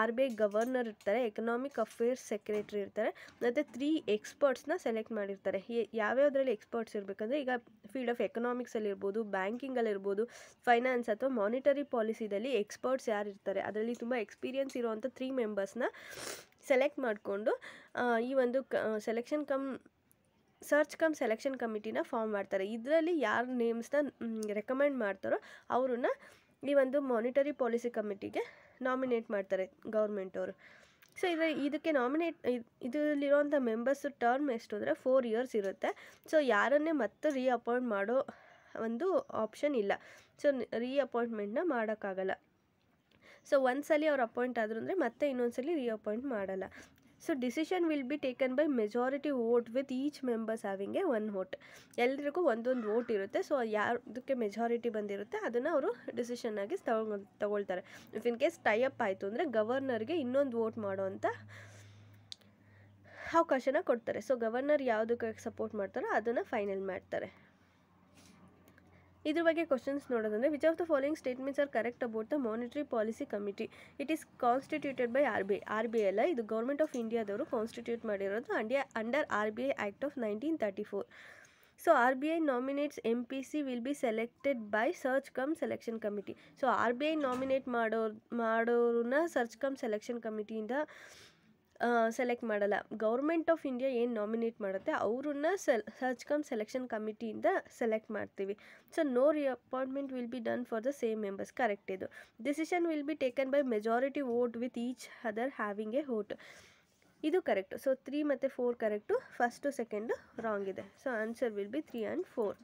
ಆರ್ ಬಿ ಐ ಗವರ್ನರ್ ಇರ್ತಾರೆ ಎಕನಾಮಿಕ್ ಅಫೇರ್ಸ್ ಸೆಕ್ರೆಟ್ರಿ ಇರ್ತಾರೆ ಮತ್ತು ತ್ರೀ ಎಕ್ಸ್ಪರ್ಟ್ಸ್ನ ಸೆಲೆಕ್ಟ್ ಮಾಡಿರ್ತಾರೆ ಯಾವ್ಯಾವುದ್ರಲ್ಲಿ ಎಕ್ಸ್ಪರ್ಟ್ಸ್ ಇರಬೇಕಂದ್ರೆ ಈಗ ಫೀಲ್ಡ್ ಆಫ್ ಎಕನಾಮಿಕ್ಸಲ್ಲಿ ಇರ್ಬೋದು ಬ್ಯಾಂಕಿಂಗಲ್ಲಿರ್ಬೋದು ಫೈನಾನ್ಸ್ ಅಥವಾ ಮಾನಿಟರಿ ಪಾಲಿಸಿದಲ್ಲಿ ಎಕ್ಸ್ಪರ್ಟ್ಸ್ ಯಾರು ಇರ್ತಾರೆ ಅದರಲ್ಲಿ ತುಂಬ ಎಕ್ಸ್ಪೀರಿಯನ್ಸ್ ಇರುವಂಥ ತ್ರೀ ಮೆಂಬರ್ಸ್ನ ಸೆಲೆಕ್ಟ್ ಮಾಡಿಕೊಂಡು ಈ ಒಂದು ಕ selection cum search cum selection ಕಮಿಟಿನ ಫಾರ್ಮ್ ಮಾಡ್ತಾರೆ ಇದರಲ್ಲಿ ಯಾರ ನೇಮ್ಸ್ನ ರೆಕಮೆಂಡ್ ಮಾಡ್ತಾರೋ ಅವ್ರನ್ನ ಈ ಒಂದು ಮಾನಿಟರಿ ಪಾಲಿಸಿ ಕಮಿಟಿಗೆ ನಾಮಿನೇಟ್ ಮಾಡ್ತಾರೆ ಅವರು ಸೊ ಇದು ಇದಕ್ಕೆ ನಾಮಿನೇಟ್ ಇದರಲ್ಲಿರುವಂಥ ಮೆಂಬರ್ಸ್ ಟರ್ಮ್ ಎಷ್ಟು ಅಂದರೆ ಫೋರ್ ಇಯರ್ಸ್ ಇರುತ್ತೆ ಸೊ ಯಾರನ್ನೇ ಮತ್ತೆ ರೀ ಅಪಾಯಿಂಟ್ ಮಾಡೋ ಒಂದು ಆಪ್ಷನ್ ಇಲ್ಲ ಸೊ ರೀ ಅಪಾಯಿಂಟ್ಮೆಂಟ್ನ ಮಾಡೋಕ್ಕಾಗಲ್ಲ ಸೊ ಒಂದು ಸಲ ಅವ್ರು ಅಪಾಯಿಂಟ್ ಆದರು ಅಂದರೆ ಮತ್ತೆ ಇನ್ನೊಂದು ಸಲ ರೀಅಪಾಯಿಂಟ್ ಮಾಡಲ್ಲ so decision will be taken by majority vote with each members having a one vote ಎಲ್ರಿಗೂ ಒಂದೊಂದು ವೋಟ್ ಇರುತ್ತೆ ಸೊ ಯಾರದಕ್ಕೆ ಮೆಜಾರಿಟಿ ಬಂದಿರುತ್ತೆ ಅದನ್ನು ಅವರು ಡಿಸಿಷನ್ನಾಗಿ ತಗೊಂಡು ತಗೊಳ್ತಾರೆ ಇಫ್ ಇನ್ ಕೇಸ್ ಟೈಅಪ್ ಆಯಿತು ಅಂದರೆ ಗವರ್ನರ್ಗೆ ಇನ್ನೊಂದು ವೋಟ್ ಮಾಡೋ ಅಂತ ಅವಕಾಶನ ಕೊಡ್ತಾರೆ ಸೊ ಗವರ್ನರ್ ಯಾವುದಕ್ಕೆ ಸಪೋರ್ಟ್ ಮಾಡ್ತಾರೋ ಅದನ್ನು ಫೈನಲ್ ಮಾಡ್ತಾರೆ ಇದ್ರ ಬಗ್ಗೆ ಕ್ವಶನ್ಸ್ ನೋಡೋದಂದ್ರೆ which of the following statements are correct about the monetary policy committee it is constituted by R B I R B I ಅಲ್ಲ ಇದು ಗೌರ್ಮೆಂಟ್ ಆಫ್ ಇಂಡಿಯಾದವರು ಕಾನ್ಸ್ಟಿಟ್ಯೂಟ್ ಮಾಡಿರೋದು ಅಂಡಿಯಾ under R B I act of nineteen thirty four so R B I nominates M P C will be selected by search cum selection committee so R B I nominate ಮಾಡೋರು ಮಾಡೋರನ್ನ ಸರ್ಚ್ ಕಮ್ ಸೆಲೆಕ್ಷನ್ ಕಮಿಟಿಯಿಂದ ಸೆಲೆಕ್ಟ್ ಮಾಡಲ್ಲ ಗೌರ್ಮೆಂಟ್ ಆಫ್ ಇಂಡಿಯಾ ಏನು ನಾಮಿನೇಟ್ ಮಾಡುತ್ತೆ ಅವ್ರನ್ನ ಸೆಲ್ ಸರ್ಚ್ ಕಮ್ ಸೆಲೆಕ್ಷನ್ ಕಮಿಟಿಯಿಂದ ಸೆಲೆಕ್ಟ್ ಮಾಡ್ತೀವಿ so no appointment will be done for the same members correct ಇದು decision will be taken by majority vote with each other having a vote ಇದು ಕರೆಕ್ಟ್ ಸೊ ತ್ರೀ ಮತ್ತು four correct first second wrong ಇದೆ so answer will be three and four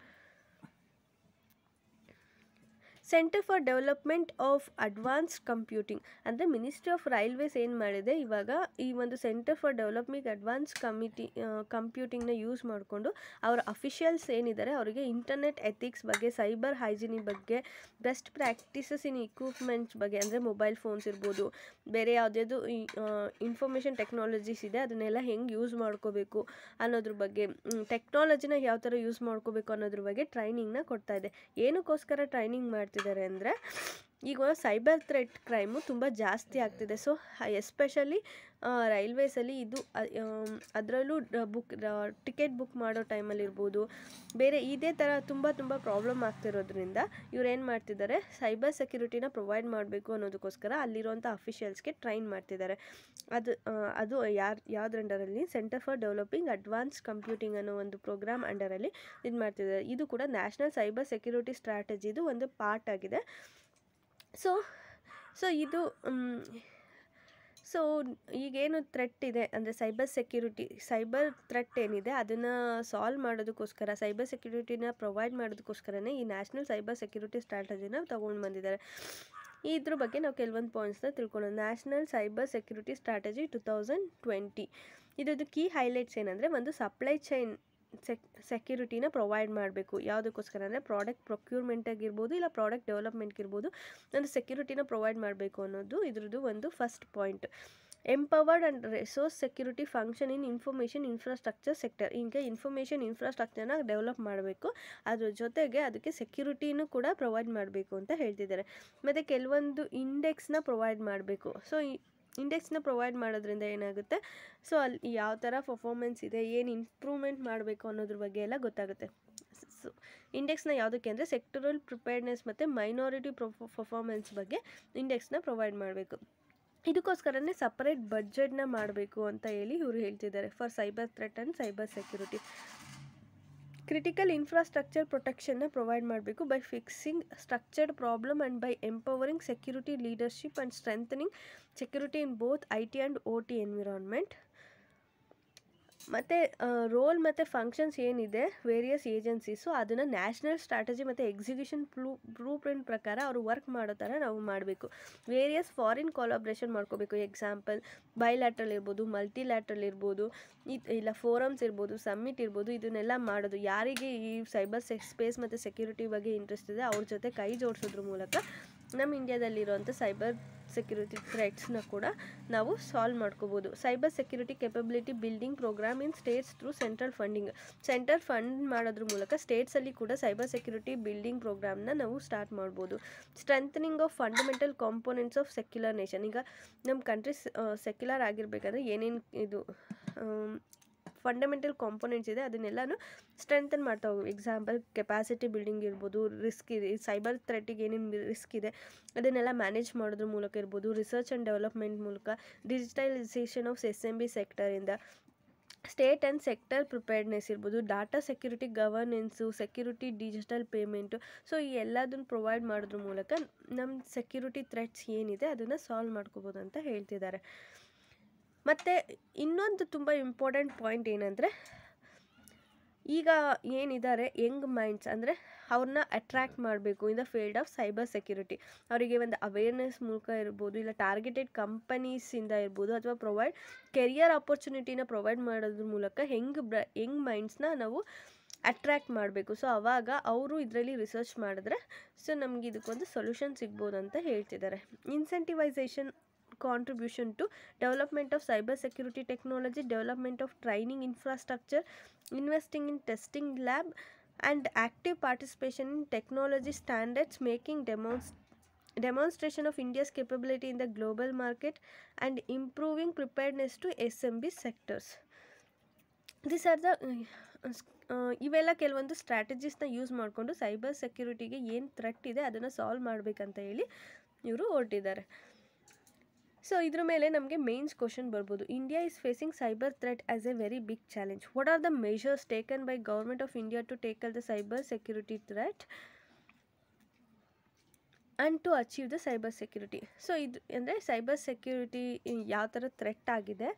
centre for development of advanced computing ಅಂದರೆ ಮಿನಿಸ್ಟ್ರಿ ಆಫ್ ರೈಲ್ವೇಸ್ ಏನು ಮಾಡಿದೆ ಇವಾಗ ಈ ಒಂದು centre for development advance committee ಕಂಪ್ಯೂಟಿಂಗ್ನ ಯೂಸ್ ಮಾಡಿಕೊಂಡು ಅವರ ಅಫಿಷಿಯಲ್ಸ್ ಏನಿದ್ದಾರೆ ಅವರಿಗೆ ಇಂಟರ್ನೆಟ್ ಎಥಿಕ್ಸ್ ಬಗ್ಗೆ ಸೈಬರ್ ಹೈಜಿನಿ ಬಗ್ಗೆ ಬೆಸ್ಟ್ ಪ್ರಾಕ್ಟೀಸಸ್ ಇನ್ ಇಕ್ವಿಪ್ಮೆಂಟ್ಸ್ ಬಗ್ಗೆ ಅಂದರೆ ಮೊಬೈಲ್ ಫೋನ್ಸ್ ಇರ್ಬೋದು ಬೇರೆ ಯಾವುದ್ಯಾವುದು ಇನ್ಫಾರ್ಮೇಷನ್ ಟೆಕ್ನಾಲಜೀಸ್ ಇದೆ ಅದನ್ನೆಲ್ಲ ಹೆಂಗೆ ಯೂಸ್ ಮಾಡ್ಕೋಬೇಕು ಅನ್ನೋದ್ರ ಬಗ್ಗೆ ಟೆಕ್ನಾಲಜಿನ ಯಾವ ಥರ ಯೂಸ್ ಮಾಡ್ಕೋಬೇಕು ಅನ್ನೋದ್ರ ಬಗ್ಗೆ ಟ್ರೈನಿಂಗ್ನ ಕೊಡ್ತಾ ಇದೆ ಏನಕ್ಕೋಸ್ಕರ ಟ್ರೈನಿಂಗ್ ಮಾಡ್ತಾ ಮಾಡ್ತಿದ್ದಾರೆ ಅಂದರೆ ಈಗ ಸೈಬರ್ ಥ್ರೆಟ್ ಕ್ರೈಮು ತುಂಬ ಜಾಸ್ತಿ ಆಗ್ತಿದೆ ಸೊ ಎಸ್ಪೆಷಲಿ ರೈಲ್ವೇಸಲ್ಲಿ ಇದು ಅದರಲ್ಲೂ ಬುಕ್ ಟಿಕೆಟ್ ಬುಕ್ ಮಾಡೋ ಟೈಮಲ್ಲಿರ್ಬೋದು ಬೇರೆ ಇದೇ ಥರ ತುಂಬ ತುಂಬ ಪ್ರಾಬ್ಲಮ್ ಆಗ್ತಿರೋದ್ರಿಂದ ಇವ್ರೇನು ಮಾಡ್ತಿದ್ದಾರೆ ಸೈಬರ್ ಸೆಕ್ಯೂರಿಟಿನ ಪ್ರೊವೈಡ್ ಮಾಡಬೇಕು ಅನ್ನೋದಕ್ಕೋಸ್ಕರ ಅಲ್ಲಿರುವಂಥ ಅಫಿಷಿಯಲ್ಸ್ಗೆ ಟ್ರೈನ್ ಮಾಡ್ತಿದ್ದಾರೆ ಅದು ಅದು ಯಾರು ಯಾವ್ದು ಅಂಡರಲ್ಲಿ centre for developing advance computing ಅನ್ನೋ ಒಂದು ಪ್ರೋಗ್ರಾಮ್ ಅಂಡರಲ್ಲಿ ಇದು ಮಾಡ್ತಿದ್ದಾರೆ ಇದು ಕೂಡ ನ್ಯಾಷನಲ್ ಸೈಬರ್ ಸೆಕ್ಯೂರಿಟಿ ಸ್ಟ್ರಾಟಜಿದು ಒಂದು ಪಾರ್ಟ್ ಆಗಿದೆ ಸೊ ಸೊ ಇದು ಸೊ um, ಈಗೇನು ಥ್ರೆಟ್ ಇದೆ ಅಂದರೆ ಸೈಬರ್ ಸೆಕ್ಯೂರಿಟಿ ಸೈಬರ್ ಥ್ರೆಟ್ ಏನಿದೆ ಅದನ್ನು ಸಾಲ್ವ್ ಮಾಡೋದಕ್ಕೋಸ್ಕರ ಸೈಬರ್ ಸೆಕ್ಯೂರಿಟಿನ ಪ್ರೊವೈಡ್ ಮಾಡೋದಕ್ಕೋಸ್ಕರನೇ ಈ ನ್ಯಾಷನಲ್ ಸೈಬರ್ ಸೆಕ್ಯೂರಿಟಿ ಸ್ಟ್ರಾಟಜಿನ ತೊಗೊಂಡು ಬಂದಿದ್ದಾರೆ ಇದ್ರ ಬಗ್ಗೆ ನಾವು ಕೆಲವೊಂದು ಪಾಯಿಂಟ್ಸ್ನ ತಿಳ್ಕೊಳ್ಳೋಣ national cyber security strategy two thousand twenty ಇದರದ್ದು ಕೀ ಹೈಲೈಟ್ಸ್ ಏನಂದರೆ ಒಂದು ಸಪ್ಲೈ ಚೈನ್ ಸೆಕ್ ಸೆಕ್ಯೂರಿಟಿನ ಪ್ರೊವೈಡ್ ಮಾಡಬೇಕು ಯಾವುದಕ್ಕೋಸ್ಕರ ಅಂದರೆ ಪ್ರಾಡಕ್ಟ್ ಪ್ರೊಕ್ಯೂರ್ಮೆಂಟ್ ಆಗಿರ್ಬೋದು ಇಲ್ಲ ಪ್ರಾಡಕ್ಟ್ ಡೆವಲಪ್ಮೆಂಟ್ ಇರ್ಬೋದು ಒಂದು ಸೆಕ್ಯೂರಿಟಿನ ಪ್ರೊವೈಡ್ ಮಾಡಬೇಕು ಅನ್ನೋದು ಇದ್ರದ್ದು ಒಂದು first point empowered and resource security function in information infrastructure sector ಹಿಂಗೆ ಇನ್ಫಾರ್ಮೇಷನ್ ಇನ್ಫ್ರಾಸ್ಟ್ರಕ್ಚರ್ನ ಡೆವಲಪ್ ಮಾಡಬೇಕು ಅದ್ರ ಜೊತೆಗೆ ಅದಕ್ಕೆ ಸೆಕ್ಯೂರಿಟಿನೂ ಕೂಡ ಪ್ರೊವೈಡ್ ಮಾಡಬೇಕು ಅಂತ ಹೇಳ್ತಿದ್ದಾರೆ ಮತ್ತು ಕೆಲವೊಂದು ಇಂಡೆಕ್ಸ್ನ ಪ್ರೊವೈಡ್ ಮಾಡಬೇಕು ಸೊ ಇಂಡೆಕ್ಸ್ನ ಪ್ರೊವೈಡ್ ಮಾಡೋದ್ರಿಂದ ಏನಾಗುತ್ತೆ ಸೊ ಅಲ್ಲಿ ಯಾವ ಥರ ಪರ್ಫಾರ್ಮೆನ್ಸ್ ಇದೆ ಏನು ಇಂಪ್ರೂವ್ಮೆಂಟ್ ಮಾಡಬೇಕು ಅನ್ನೋದ್ರ ಬಗ್ಗೆ ಎಲ್ಲ ಗೊತ್ತಾಗುತ್ತೆ ಸೊ ಇಂಡೆಕ್ಸ್ನ ಯಾವುದಕ್ಕೆ ಅಂದರೆ ಸೆಕ್ಟರಲ್ ಪ್ರಿಪೇರ್ಡ್ನೆಸ್ ಮತ್ತು ಮೈನಾರಿಟಿ ಪರ್ಫಾರ್ಮೆನ್ಸ್ ಬಗ್ಗೆ ಇಂಡೆಕ್ಸ್ನ ಪ್ರೊವೈಡ್ ಮಾಡಬೇಕು ಇದಕ್ಕೋಸ್ಕರನೇ ಸಪ್ರೇಟ್ ಬಡ್ಜೆಟ್ನ ಮಾಡಬೇಕು ಅಂತ ಹೇಳಿ ಇವರು ಹೇಳ್ತಿದ್ದಾರೆ for cyber threat and cyber security critical infrastructure protection na provide by fixing structured problem and by empowering security leadership and strengthening security in both IT and OT environment. ಮತ್ತು ರೋಲ್ ಮತ್ತು ಫಂಕ್ಷನ್ಸ್ ಏನಿದೆ ವೇರಿಯಸ್ ಏಜೆನ್ಸೀಸು ಅದನ್ನು ನ್ಯಾಷನಲ್ ಸ್ಟ್ರಾಟಜಿ ಮತ್ತು ಎಕ್ಸಿಕ್ಯೂಷನ್ ಪ್ರೂ ಬ್ಲೂ ಪ್ರಿಂಟ್ ಪ್ರಕಾರ ಅವರು ವರ್ಕ್ ಮಾಡೋ ಥರ ನಾವು ಮಾಡಬೇಕು ವೇರಿಯಸ್ ಫಾರಿನ್ ಕೊಲಾಬ್ರೇಷನ್ ಮಾಡ್ಕೋಬೇಕು ಎಕ್ಸಾಂಪಲ್ ಬೈಲ್ಯಾಟ್ರಲ್ ಇರ್ಬೋದು ಮಲ್ಟಿಲ್ಯಾಟ್ರಲ್ ಇರ್ಬೋದು ಇಲ್ಲ ಫೋರಮ್ಸ್ ಇರ್ಬೋದು ಸಮ್ಮಿಟ್ ಇರ್ಬೋದು ಇದನ್ನೆಲ್ಲ ಮಾಡೋದು ಯಾರಿಗೆ ಈ ಸೈಬರ್ ಸ್ಪೇಸ್ ಮತ್ತು ಸೆಕ್ಯೂರಿಟಿ ಬಗ್ಗೆ ಇಂಟ್ರೆಸ್ಟ್ ಇದೆ ಅವ್ರ ಜೊತೆ ಕೈ ಜೋಡಿಸೋದ್ರ ಮೂಲಕ ನಮ್ಮ ಇಂಡಿಯಾದಲ್ಲಿರುವಂಥ ಸೈಬರ್ ಸೆಕ್ಯೂರಿಟಿ ಥ್ರೆಟ್ಸ್ನ ಕೂಡ ನಾವು ಸಾಲ್ವ್ ಮಾಡ್ಕೋಬೋದು cyber security capability building programme in states through central funding central fund ಮಾಡೋದ್ರ ಮೂಲಕ ಸ್ಟೇಟ್ಸಲ್ಲಿ ಕೂಡ ಸೈಬರ್ ಸೆಕ್ಯೂರಿಟಿ ಬಿಲ್ಡಿಂಗ್ ಪ್ರೋಗ್ರಾಮ್ನ ನಾವು ಸ್ಟಾರ್ಟ್ ಮಾಡ್ಬೋದು strengthening of fundamental components of secular nation ಈಗ ನಮ್ಮ ಕಂಟ್ರಿ ಸೆಕ್ಯುಲರ್ ಆಗಿರಬೇಕಂದ್ರೆ ಏನೇನು ಇದು ಫಂಡಮೆಂಟಲ್ ಕಾಂಪೊನೆಂಟ್ಸ್ ಇದೆ ಅದನ್ನೆಲ್ಲನೂ ಸ್ಟ್ರೆಂಥನ್ ಮಾಡ್ತಾ ಹೋಗಿ ಎಕ್ಸಾಂಪಲ್ ಕೆಪಾಸಿಟಿ ಬಿಲ್ಡಿಂಗ್ ಇರ್ಬೋದು ರಿಸ್ಕ್ ಇದೆ ಸೈಬರ್ ಥ್ರೆಟಿಗೆ ಏನೇನು ರಿಸ್ಕ್ ಇದೆ ಅದನ್ನೆಲ್ಲ ಮ್ಯಾನೇಜ್ ಮಾಡೋದ್ರ ಮೂಲಕ ಇರ್ಬೋದು ರಿಸರ್ಚ್ ಆ್ಯಂಡ್ ಡೆವಲಪ್ಮೆಂಟ್ ಮೂಲಕ digitalisation of S M B ಸೆಕ್ಟರಿಂದ ಸ್ಟೇಟ್ ಆ್ಯಂಡ್ ಸೆಕ್ಟರ್ ಪ್ರಿಪೇರ್ಡ್ನೆಸ್ ಇರ್ಬೋದು data security governance security digital payment so ಈ ಎಲ್ಲದನ್ನು ಪ್ರೊವೈಡ್ ಮಾಡೋದ್ರ ಮೂಲಕ ನಮ್ಮ ಸೆಕ್ಯೂರಿಟಿ ಥ್ರೆಟ್ಸ್ ಏನಿದೆ ಅದನ್ನು ಸಾಲ್ವ್ ಮಾಡ್ಕೋಬೋದು ಅಂತ ಹೇಳ್ತಿದ್ದಾರೆ ಮತ್ತು ಇನ್ನೊಂದು ತುಂಬ ಇಂಪಾರ್ಟೆಂಟ್ ಪಾಯಿಂಟ್ ಏನಂದರೆ ಈಗ ಏನಿದ್ದಾರೆ ಯಂಗ್ ಮೈಂಡ್ಸ್ ಅಂದರೆ ಅವ್ರನ್ನ ಅಟ್ರ್ಯಾಕ್ಟ್ ಮಾಡಬೇಕು in the field of cyber security ಅವರಿಗೆ ಒಂದು ಅವೇರ್ನೆಸ್ ಮೂಲಕ ಇರ್ಬೋದು ಇಲ್ಲ ಟಾರ್ಗೆಟೆಡ್ ಕಂಪನೀಸಿಂದ ಇರ್ಬೋದು ಅಥವಾ ಪ್ರೊವೈಡ್ ಕೆರಿಯರ್ ಆಪರ್ಚುನಿಟಿನ ಪ್ರೊವೈಡ್ ಮಾಡೋದ್ರ ಮೂಲಕ ಹೆಂಗ್ ಬ್ರ ಯಂಗ್ ಮೈಂಡ್ಸ್ನ ನಾವು ಅಟ್ರ್ಯಾಕ್ಟ್ ಮಾಡಬೇಕು ಸೊ ಆವಾಗ ಅವರು ಇದರಲ್ಲಿ ರಿಸರ್ಚ್ ಮಾಡಿದ್ರೆ ಸೊ ನಮಗೆ ಇದಕ್ಕೊಂದು ಸೊಲ್ಯೂಷನ್ ಸಿಗ್ಬೋದು ಅಂತ ಹೇಳ್ತಿದ್ದಾರೆ ಇನ್ಸೆಂಟಿವೈಸೇಷನ್ contribution to development of cyber security technology, development of training infrastructure, investing in testing lab and active participation in technology standards making demonstration demonstration of India's capability in the global market and improving preparedness to SMB sectors. These are the ಇವೆಲ್ಲ ಕೆಲವೊಂದು ಸ್ಟ್ರಾಟಜೀಸ್ನ ಯೂಸ್ ಮಾಡಿಕೊಂಡು ಸೈಬರ್ ಸೆಕ್ಯೂರಿಟಿಗೆ ಏನು ಥ್ರೆಟ್ ಇದೆ ಅದನ್ನು ಸಾಲ್ವ್ ಮಾಡಬೇಕಂತ ಹೇಳಿ ಇವರು ಹೊರಟಿದ್ದಾರೆ ಸೊ ಇದ್ರ ಮೇಲೆ ನಮಗೆ ಮೇನ್ಸ್ ಕ್ವಶನ್ ಬರ್ಬೋದು India is facing cyber threat as a very big challenge what are the measures taken by government of India to tackle the cyber security threat and to achieve the cyber security so ಇದು ಅಂದರೆ ಸೈಬರ್ ಸೆಕ್ಯೂರಿಟಿ ಯಾವ ಥರ ಥ್ರೆಟ್ ಆಗಿದೆ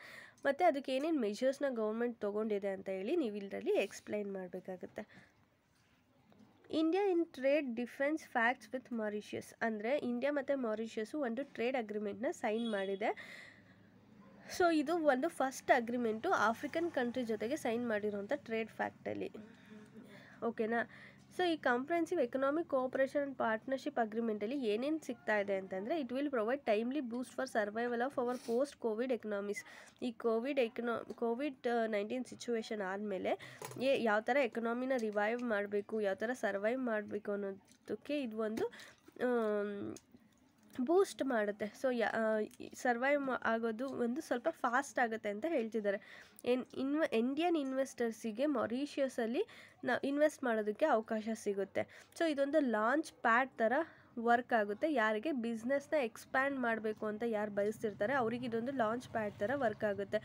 ಮತ್ತು ಅದಕ್ಕೆ ಏನೇನು ಮೆಷರ್ಸ್ನ ಗೌರ್ಮೆಂಟ್ ತೊಗೊಂಡಿದೆ ಅಂತ ಹೇಳಿ ನೀವು ಇದರಲ್ಲಿ ಎಕ್ಸ್ಪ್ಲೈನ್ ಮಾಡಬೇಕಾಗುತ್ತೆ India in trade defence facts with Mauritius ಅಂದರೆ ಇಂಡಿಯಾ ಮತ್ತು ಮಾರಿಷಿಯಸ್ಸು ಒಂದು ಟ್ರೇಡ್ ಅಗ್ರಿಮೆಂಟ್ನ ಸೈನ್ ಮಾಡಿದೆ ಸೊ ಇದು ಒಂದು ಫಸ್ಟ್ ಅಗ್ರಿಮೆಂಟು ಆಫ್ರಿಕನ್ ಕಂಟ್ರಿ ಜೊತೆಗೆ ಸೈನ್ ಮಾಡಿರೋಂಥ ಟ್ರೇಡ್ ಫ್ಯಾಕ್ಟಲ್ಲಿ ಓಕೆನಾ ಸೊ ಈ comprehensive economic cooperation and partnership ಅಗ್ರಿಮೆಂಟಲ್ಲಿ ಏನೇನು ಸಿಗ್ತಾ ಇದೆ ಅಂತಂದರೆ it will provide timely boost for survival of our post Covid economies ಈ ಕೋವಿಡ್ ಎಕನಾ ಕೋವಿಡ್ ನೈನ್ಟೀನ್ ಸಿಚುವೇಶನ್ ಆದಮೇಲೆ ಏ ಯಾವ ಥರ ಎಕನಾಮಿನ ರಿವೈವ್ ಮಾಡಬೇಕು ಯಾವ ಥರ ಸರ್ವೈವ್ ಮಾಡಬೇಕು ಅನ್ನೋದಕ್ಕೆ ಇದು ಒಂದು um, ಬೂಸ್ಟ್ ಮಾಡುತ್ತೆ ಸೊ ಸರ್ವೈವ್ ಆಗೋದು ಒಂದು ಸ್ವಲ್ಪ ಫಾಸ್ಟ್ ಆಗುತ್ತೆ ಅಂತ ಹೇಳ್ತಿದ್ದಾರೆ ಎನ್ ಇನ್ವ ಇಂಡಿಯನ್ ಇನ್ವೆಸ್ಟರ್ಸಿಗೆ ಮೊರೀಷಿಯಸಲ್ಲಿ ನಾ ಇನ್ವೆಸ್ಟ್ ಮಾಡೋದಕ್ಕೆ ಅವಕಾಶ ಸಿಗುತ್ತೆ ಸೊ ಇದೊಂದು ಲಾಂಚ್ ಪ್ಯಾಡ್ ಥರ ವರ್ಕ್ ಆಗುತ್ತೆ ಯಾರಿಗೆ ಬಿಸ್ನೆಸ್ನ ಎಕ್ಸ್ಪ್ಯಾಂಡ್ ಮಾಡಬೇಕು ಅಂತ ಯಾರು ಬಯಸ್ತಿರ್ತಾರೆ ಅವ್ರಿಗೆ ಇದೊಂದು ಲಾಂಚ್ ಪ್ಯಾಡ್ ಥರ ವರ್ಕ್ ಆಗುತ್ತೆ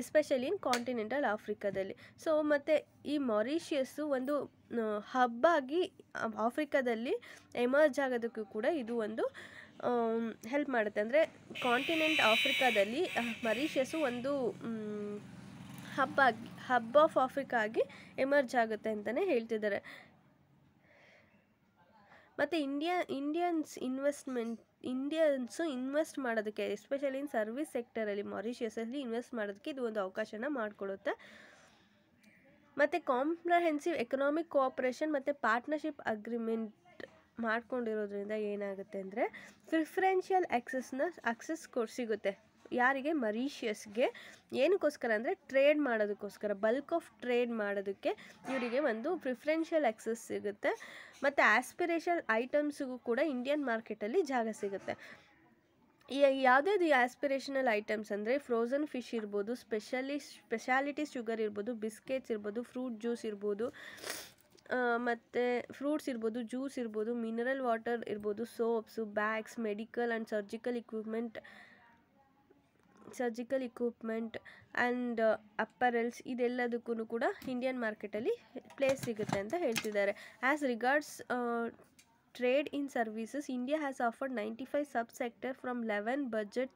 ಎಸ್ಪೆಷಲಿ ಇನ್ ಕಾಂಟಿನೆಂಟಲ್ ಆಫ್ರಿಕಾದಲ್ಲಿ ಸೊ ಮತ್ತು ಈ ಮಾರಿಷಿಯಸ್ಸು ಒಂದು ಹಬ್ಬಾಗಿ ಆಫ್ರಿಕಾದಲ್ಲಿ ಎಮರ್ಜ್ ಆಗೋದಕ್ಕೂ ಕೂಡ ಇದು ಒಂದು ಹೆಲ್ಪ್ ಮಾಡುತ್ತೆ ಅಂದರೆ ಕಾಂಟಿನೆಂಟ್ ಆಫ್ರಿಕಾದಲ್ಲಿ ಮರಿಷಿಯಸ್ಸು ಒಂದು ಹಬ್ ಆಗಿ ಹಬ್ ಆಫ್ ಆಫ್ರಿಕಾ ಆಗಿ ಎಮರ್ಜ್ ಆಗುತ್ತೆ ಅಂತಲೇ ಹೇಳ್ತಿದ್ದಾರೆ ಮತ್ತು India Indians investment Indians invest ಮಾಡೋದಕ್ಕೆ ಎಸ್ಪೆಷಲಿ ಇನ್ ಸರ್ವಿಸ್ ಸೆಕ್ಟರಲ್ಲಿ ಮಾರಿಷಿಯಸಲ್ಲಿ ಇನ್ವೆಸ್ಟ್ ಮಾಡೋದಕ್ಕೆ ಇದು ಒಂದು ಅವಕಾಶನ ಮಾಡಿಕೊಡುತ್ತೆ ಮತ್ತು ಕಾಂಪ್ರಹೆನ್ಸಿವ್ ಎಕನಾಮಿಕ್ ಕೋಆಪ್ರೇಷನ್ ಮತ್ತು ಪಾರ್ಟ್ನರ್ಶಿಪ್ ಅಗ್ರಿಮೆಂಟ್ ಮಾಡ್ಕೊಂಡಿರೋದ್ರಿಂದ ಏನಾಗುತ್ತೆ ಅಂದರೆ ಪ್ರಿಫ್ರೆನ್ಷಿಯಲ್ ಆಕ್ಸೆಸ್ನ ಆಕ್ಸೆಸ್ ಕೊಡ್ ಸಿಗುತ್ತೆ ಯಾರಿಗೆ ಮರೀಷಿಯಸ್ಗೆ ಏನಕ್ಕೋಸ್ಕರ ಅಂದರೆ ಟ್ರೇಡ್ ಮಾಡೋದಕ್ಕೋಸ್ಕರ ಬಲ್ಕ್ ಆಫ್ ಟ್ರೇಡ್ ಮಾಡೋದಕ್ಕೆ ಇವರಿಗೆ ಒಂದು ಪ್ರಿಫ್ರೆನ್ಷಿಯಲ್ ಆಕ್ಸೆಸ್ ಸಿಗುತ್ತೆ ಮತ್ತು ಆ್ಯಸ್ಪಿರೇಷಲ್ ಐಟಮ್ಸಿಗೂ ಕೂಡ ಇಂಡಿಯನ್ ಮಾರ್ಕೆಟಲ್ಲಿ ಜಾಗ ಸಿಗುತ್ತೆ ಈ ಆ್ಯಸ್ಪಿರೇಷನಲ್ ಐಟಮ್ಸ್ ಅಂದರೆ ಫ್ರೋಝನ್ ಫಿಶ್ ಇರ್ಬೋದು ಸ್ಪೆಷಲಿ ಸ್ಪೆಷಾಲಿಟಿ ಶುಗರ್ ಇರ್ಬೋದು ಬಿಸ್ಕೆಟ್ಸ್ ಇರ್ಬೋದು ಫ್ರೂಟ್ ಜ್ಯೂಸ್ ಇರ್ಬೋದು ಮತ್ತು ಫ್ರೂಟ್ಸ್ ಇರ್ಬೋದು ಜ್ಯೂಸ್ ಇರ್ಬೋದು ಮಿನರಲ್ ವಾಟರ್ ಇರ್ಬೋದು soaps bags medical and surgical equipment surgical equipment and apparels ಇದೆಲ್ಲದಕ್ಕೂ ಕೂಡ ಇಂಡಿಯನ್ ಮಾರ್ಕೆಟಲ್ಲಿ ಪ್ಲೇಸ್ ಸಿಗುತ್ತೆ ಅಂತ ಹೇಳ್ತಿದ್ದಾರೆ as regards trade in services India has offered ninety five sub sector from eleven budget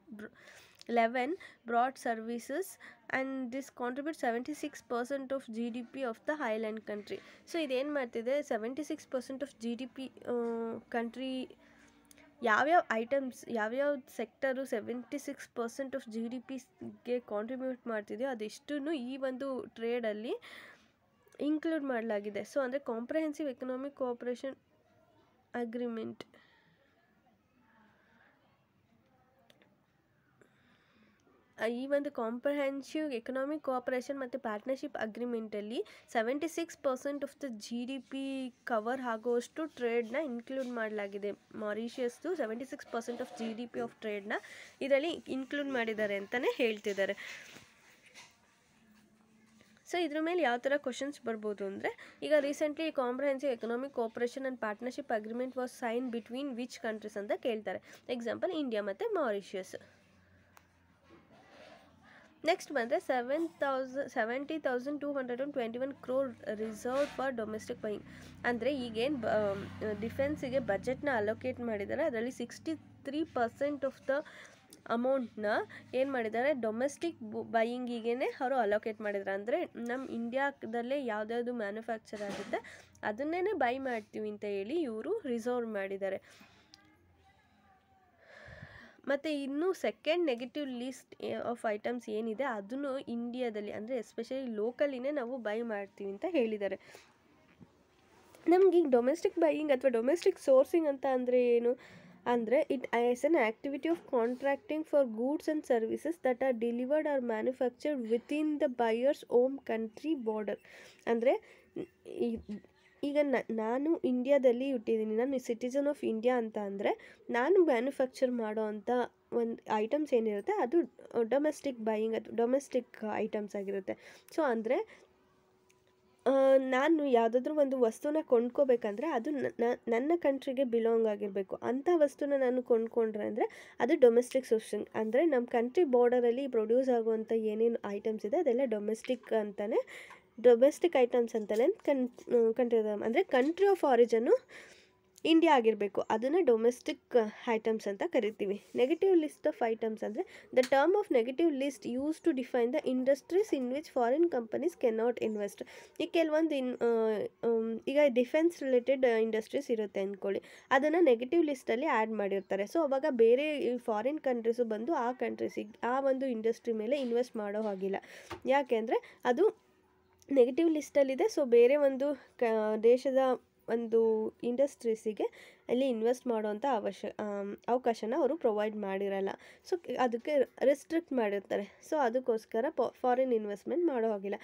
11 broad services and this contributes 76% of GDP of the highland country so ಇದೇನು ಮಾಡ್ತಿದೆ seventy six percent of G D P country ಯಾವ್ಯಾವ ಐಟಮ್ಸ್ ಯಾವ್ಯಾವ sector seventy six percent of G D ಪಿಗೆ ಕಾಂಟ್ರಿಬ್ಯೂಟ್ ಮಾಡ್ತಿದೆಯೋ ಅದೆಷ್ಟು ಈ ಒಂದು ಟ್ರೇಡಲ್ಲಿ ಇನ್ಕ್ಲೂಡ್ ಮಾಡಲಾಗಿದೆ ಸೊ ಅಂದರೆ ಕಾಂಪ್ರಹೆನ್ಸಿವ್ ಎಕನಾಮಿಕ್ ಕೋಆಪ್ರೇಷನ್ ಅಗ್ರಿಮೆಂಟ್ ಈ ಒಂದು ಕಾಂಪ್ರಹೆನ್ಸಿವ್ ಎಕನಾಮಿಕ್ ಕೋಆಪರೇಷನ್ ಮತ್ತು ಪಾರ್ಟ್ನರ್ಶಿಪ್ ಅಗ್ರಿಮೆಂಟಲ್ಲಿ seventy six percent of the G D P cover ಆಗುವಷ್ಟು ಟ್ರೇಡ್ನ ಇನ್ಕ್ಲೂಡ್ ಮಾಡಲಾಗಿದೆ Mauritius seventy six percent of G D P of ಟ್ರೇಡ್ನ ಇದರಲ್ಲಿ ಇನ್ಕ್ಲೂಡ್ ಮಾಡಿದ್ದಾರೆ ಅಂತಲೇ ಹೇಳ್ತಿದ್ದಾರೆ ಸೊ ಇದ್ರ ಮೇಲೆ ಯಾವ ಥರ ಕ್ವಶನ್ಸ್ ಬರ್ಬೋದು ಅಂದರೆ ಈಗ recently comprehensive economic cooperation and partnership agreement was sign between which countries ಅಂತ ಕೇಳ್ತಾರೆ ಎಕ್ಸಾಂಪಲ್ ಇಂಡಿಯಾ ಮತ್ತು ಮಾರಿಷಿಯಸ್ ನೆಕ್ಸ್ಟ್ ಬಂದರೆ seven thousand seventy thousand two hundred and twenty one crore reserve for domestic buying ಅಂದರೆ ಈಗೇನು ಬ ಡಿಫೆನ್ಸಿಗೆ ಬಜೆಟ್ನ ಅಲೋಕೇಟ್ ಮಾಡಿದ್ದಾರೆ ಅದರಲ್ಲಿ sixty three percent of the ಅಮೌಂಟ್ನ ಏನು ಮಾಡಿದ್ದಾರೆ ಡೊಮೆಸ್ಟಿಕ್ ಬೈಯಿಂಗಿಗೆ ಅವರು ಅಲೋಕೇಟ್ ಮಾಡಿದ್ದಾರೆ ಅಂದರೆ ನಮ್ಮ ಇಂಡಿಯಾದಲ್ಲೇ ಯಾವುದ್ಯಾವುದು ಮ್ಯಾನುಫ್ಯಾಕ್ಚರ್ ಆಗುತ್ತೆ ಅದನ್ನೇ ಬೈ ಮಾಡ್ತೀವಿ ಅಂತ ಹೇಳಿ ಇವರು ರಿಸರ್ವ್ ಮಾಡಿದ್ದಾರೆ ಮತ್ತು ಇನ್ನು second negative list of items ಏನಿದೆ ಅದನ್ನು ಇಂಡಿಯಾದಲ್ಲಿ ಅಂದರೆ ಎಸ್ಪೆಷಲಿ ಲೋಕಲಿನೇ ನಾವು ಬೈ ಮಾಡ್ತೀವಿ ಅಂತ ಹೇಳಿದ್ದಾರೆ ನಮ್ಗೆ ಈಗ ಡೊಮೆಸ್ಟಿಕ್ ಬೈಯಿಂಗ್ ಅಥವಾ ಡೊಮೆಸ್ಟಿಕ್ ಸೋರ್ಸಿಂಗ್ ಅಂತ ಅಂದರೆ ಏನು ಅಂದರೆ it is an activity of contracting for goods and services that are delivered or manufactured within the buyer's home country border ಅಂದರೆ ಈಗ ನಾನು ಇಂಡಿಯಾದಲ್ಲಿ ಹುಟ್ಟಿದ್ದೀನಿ ನಾನು ಸಿಟಿಸನ್ ಆಫ್ ಇಂಡಿಯಾ ಅಂತ ಅಂದರೆ ನಾನು ಮ್ಯಾನುಫ್ಯಾಕ್ಚರ್ ಮಾಡೋ ಅಂಥ ಒಂದು ಐಟಮ್ಸ್ ಏನಿರುತ್ತೆ ಅದು ಡೊಮೆಸ್ಟಿಕ್ ಬೈಯಿಂಗ್ ಅಥವಾ ಡೊಮೆಸ್ಟಿಕ್ ಐಟಮ್ಸ್ ಆಗಿರುತ್ತೆ ಸೊ ಅಂದರೆ ನಾನು ಯಾವುದಾದ್ರೂ ಒಂದು ವಸ್ತುನ ಕೊಂಡ್ಕೋಬೇಕಂದ್ರೆ ಅದು ನನ್ನ ಕಂಟ್ರಿಗೆ ಬಿಲಾಂಗ್ ಆಗಿರಬೇಕು ಅಂಥ ವಸ್ತುನ ನಾನು ಕೊಂಡ್ಕೊಂಡ್ರೆ ಅಂದರೆ ಅದು ಡೊಮೆಸ್ಟಿಕ್ ಸೋಶನ್ ಅಂದರೆ ನಮ್ಮ ಕಂಟ್ರಿ ಬಾರ್ಡರಲ್ಲಿ ಪ್ರೊಡ್ಯೂಸ್ ಆಗುವಂಥ ಏನೇನು ಐಟಮ್ಸ್ ಇದೆ ಅದೆಲ್ಲ ಡೊಮೆಸ್ಟಿಕ್ ಅಂತಲೇ ಡೊಮೆಸ್ಟಿಕ್ ಐಟಮ್ಸ್ ಅಂತಲೇ ಕನ್ ಕಂಟ್ರಿ ಅಂದರೆ ಕಂಟ್ರಿ ಆಫ್ ಆರಿಜನ್ನು ಇಂಡಿಯಾ ಆಗಿರಬೇಕು ಅದನ್ನು ಡೊಮೆಸ್ಟಿಕ್ ಐಟಮ್ಸ್ ಅಂತ ಕರಿತೀವಿ ನೆಗೆಟಿವ್ ಲಿಸ್ಟ್ ಆಫ್ ಐಟಮ್ಸ್ ಅಂದರೆ the term of negative list use to define the industries in which foreign companies can not invest ಈ ಕೆಲವೊಂದು ಇನ್ ಈಗ ಡಿಫೆನ್ಸ್ ರಿಲೇಟೆಡ್ ಇಂಡಸ್ಟ್ರೀಸ್ ಇರುತ್ತೆ ಅಂದ್ಕೊಳ್ಳಿ ಅದನ್ನು ನೆಗೆಟಿವ್ ಲಿಸ್ಟಲ್ಲಿ ಆ್ಯಡ್ ಮಾಡಿರ್ತಾರೆ ಸೊ ಅವಾಗ ಬೇರೆ ಫಾರಿನ್ ಕಂಟ್ರೀಸು ಬಂದು ಆ ಕಂಟ್ರೀಸಿಗೆ ಆ ಒಂದು ಇಂಡಸ್ಟ್ರಿ ಮೇಲೆ ಇನ್ವೆಸ್ಟ್ ಮಾಡೋ ಹಾಗಿಲ್ಲ ಯಾಕೆಂದರೆ ಅದು ನೆಗೆಟಿವ್ ಲಿಸ್ಟಲ್ಲಿದೆ ಸೊ ಬೇರೆ ಒಂದು ಕ ದೇಶದ ಒಂದು ಇಂಡಸ್ಟ್ರೀಸಿಗೆ ಅಲ್ಲಿ ಇನ್ವೆಸ್ಟ್ ಮಾಡೋವಂಥ ಅವಶ್ಯ ಅವಕಾಶನ ಅವರು ಪ್ರೊವೈಡ್ ಮಾಡಿರಲ್ಲ ಸೊ ಅದಕ್ಕೆ ರೆಸ್ಟ್ರಿಕ್ಟ್ ಮಾಡಿರ್ತಾರೆ ಸೊ ಅದಕ್ಕೋಸ್ಕರ ಫಾರಿನ್ ಇನ್ವೆಸ್ಟ್ಮೆಂಟ್ ಮಾಡೋ ಹಾಗಿಲ್ಲ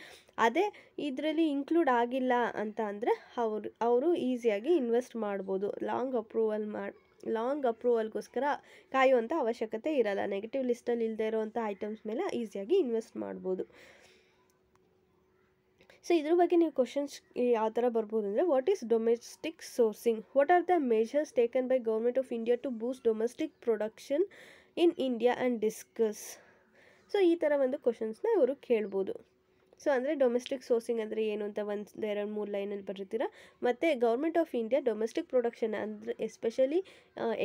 ಅದೇ ಇದರಲ್ಲಿ ಇನ್ಕ್ಲೂಡ್ ಆಗಿಲ್ಲ ಅಂತ ಅಂದರೆ ಅವರು ಅವರು ಈಸಿಯಾಗಿ ಇನ್ವೆಸ್ಟ್ ಮಾಡ್ಬೋದು ಲಾಂಗ್ ಅಪ್ರೂವಲ್ ಮಾಡಿ ಲಾಂಗ್ ಅಪ್ರೂವಲ್ಗೋಸ್ಕರ ಕಾಯುವಂಥ ಅವಶ್ಯಕತೆ ಇರಲ್ಲ ನೆಗೆಟಿವ್ ಲಿಸ್ಟಲ್ಲಿ ಇಲ್ಲದೆ ಇರೋವಂಥ ಐಟಮ್ಸ್ ಮೇಲೆ ಈಸಿಯಾಗಿ ಇನ್ವೆಸ್ಟ್ ಮಾಡ್ಬೋದು ಸೊ ಇದ್ರ ಬಗ್ಗೆ ನೀವು ಕ್ವಶನ್ಸ್ ಯಾವ ಥರ ಬರ್ಬೋದು ಅಂದರೆ what is domestic sourcing what are the measures taken by government of India to boost domestic production in India and discuss so ಈ ಥರ ಒಂದು ಕ್ವಶನ್ಸ್ನ ಇವರು ಕೇಳ್ಬೋದು ಸೊ ಅಂದರೆ ಡೊಮೆಸ್ಟಿಕ್ ಸೋರ್ಸಿಂಗ್ ಅಂದರೆ ಏನು ಅಂತ ಒಂದು ಎರಡು ಮೂರು ಲೈನಲ್ಲಿ ಬರೀತೀರಾ ಮತ್ತು government of India domestic production ಅಂದರೆ ಎಸ್ಪೆಷಲಿ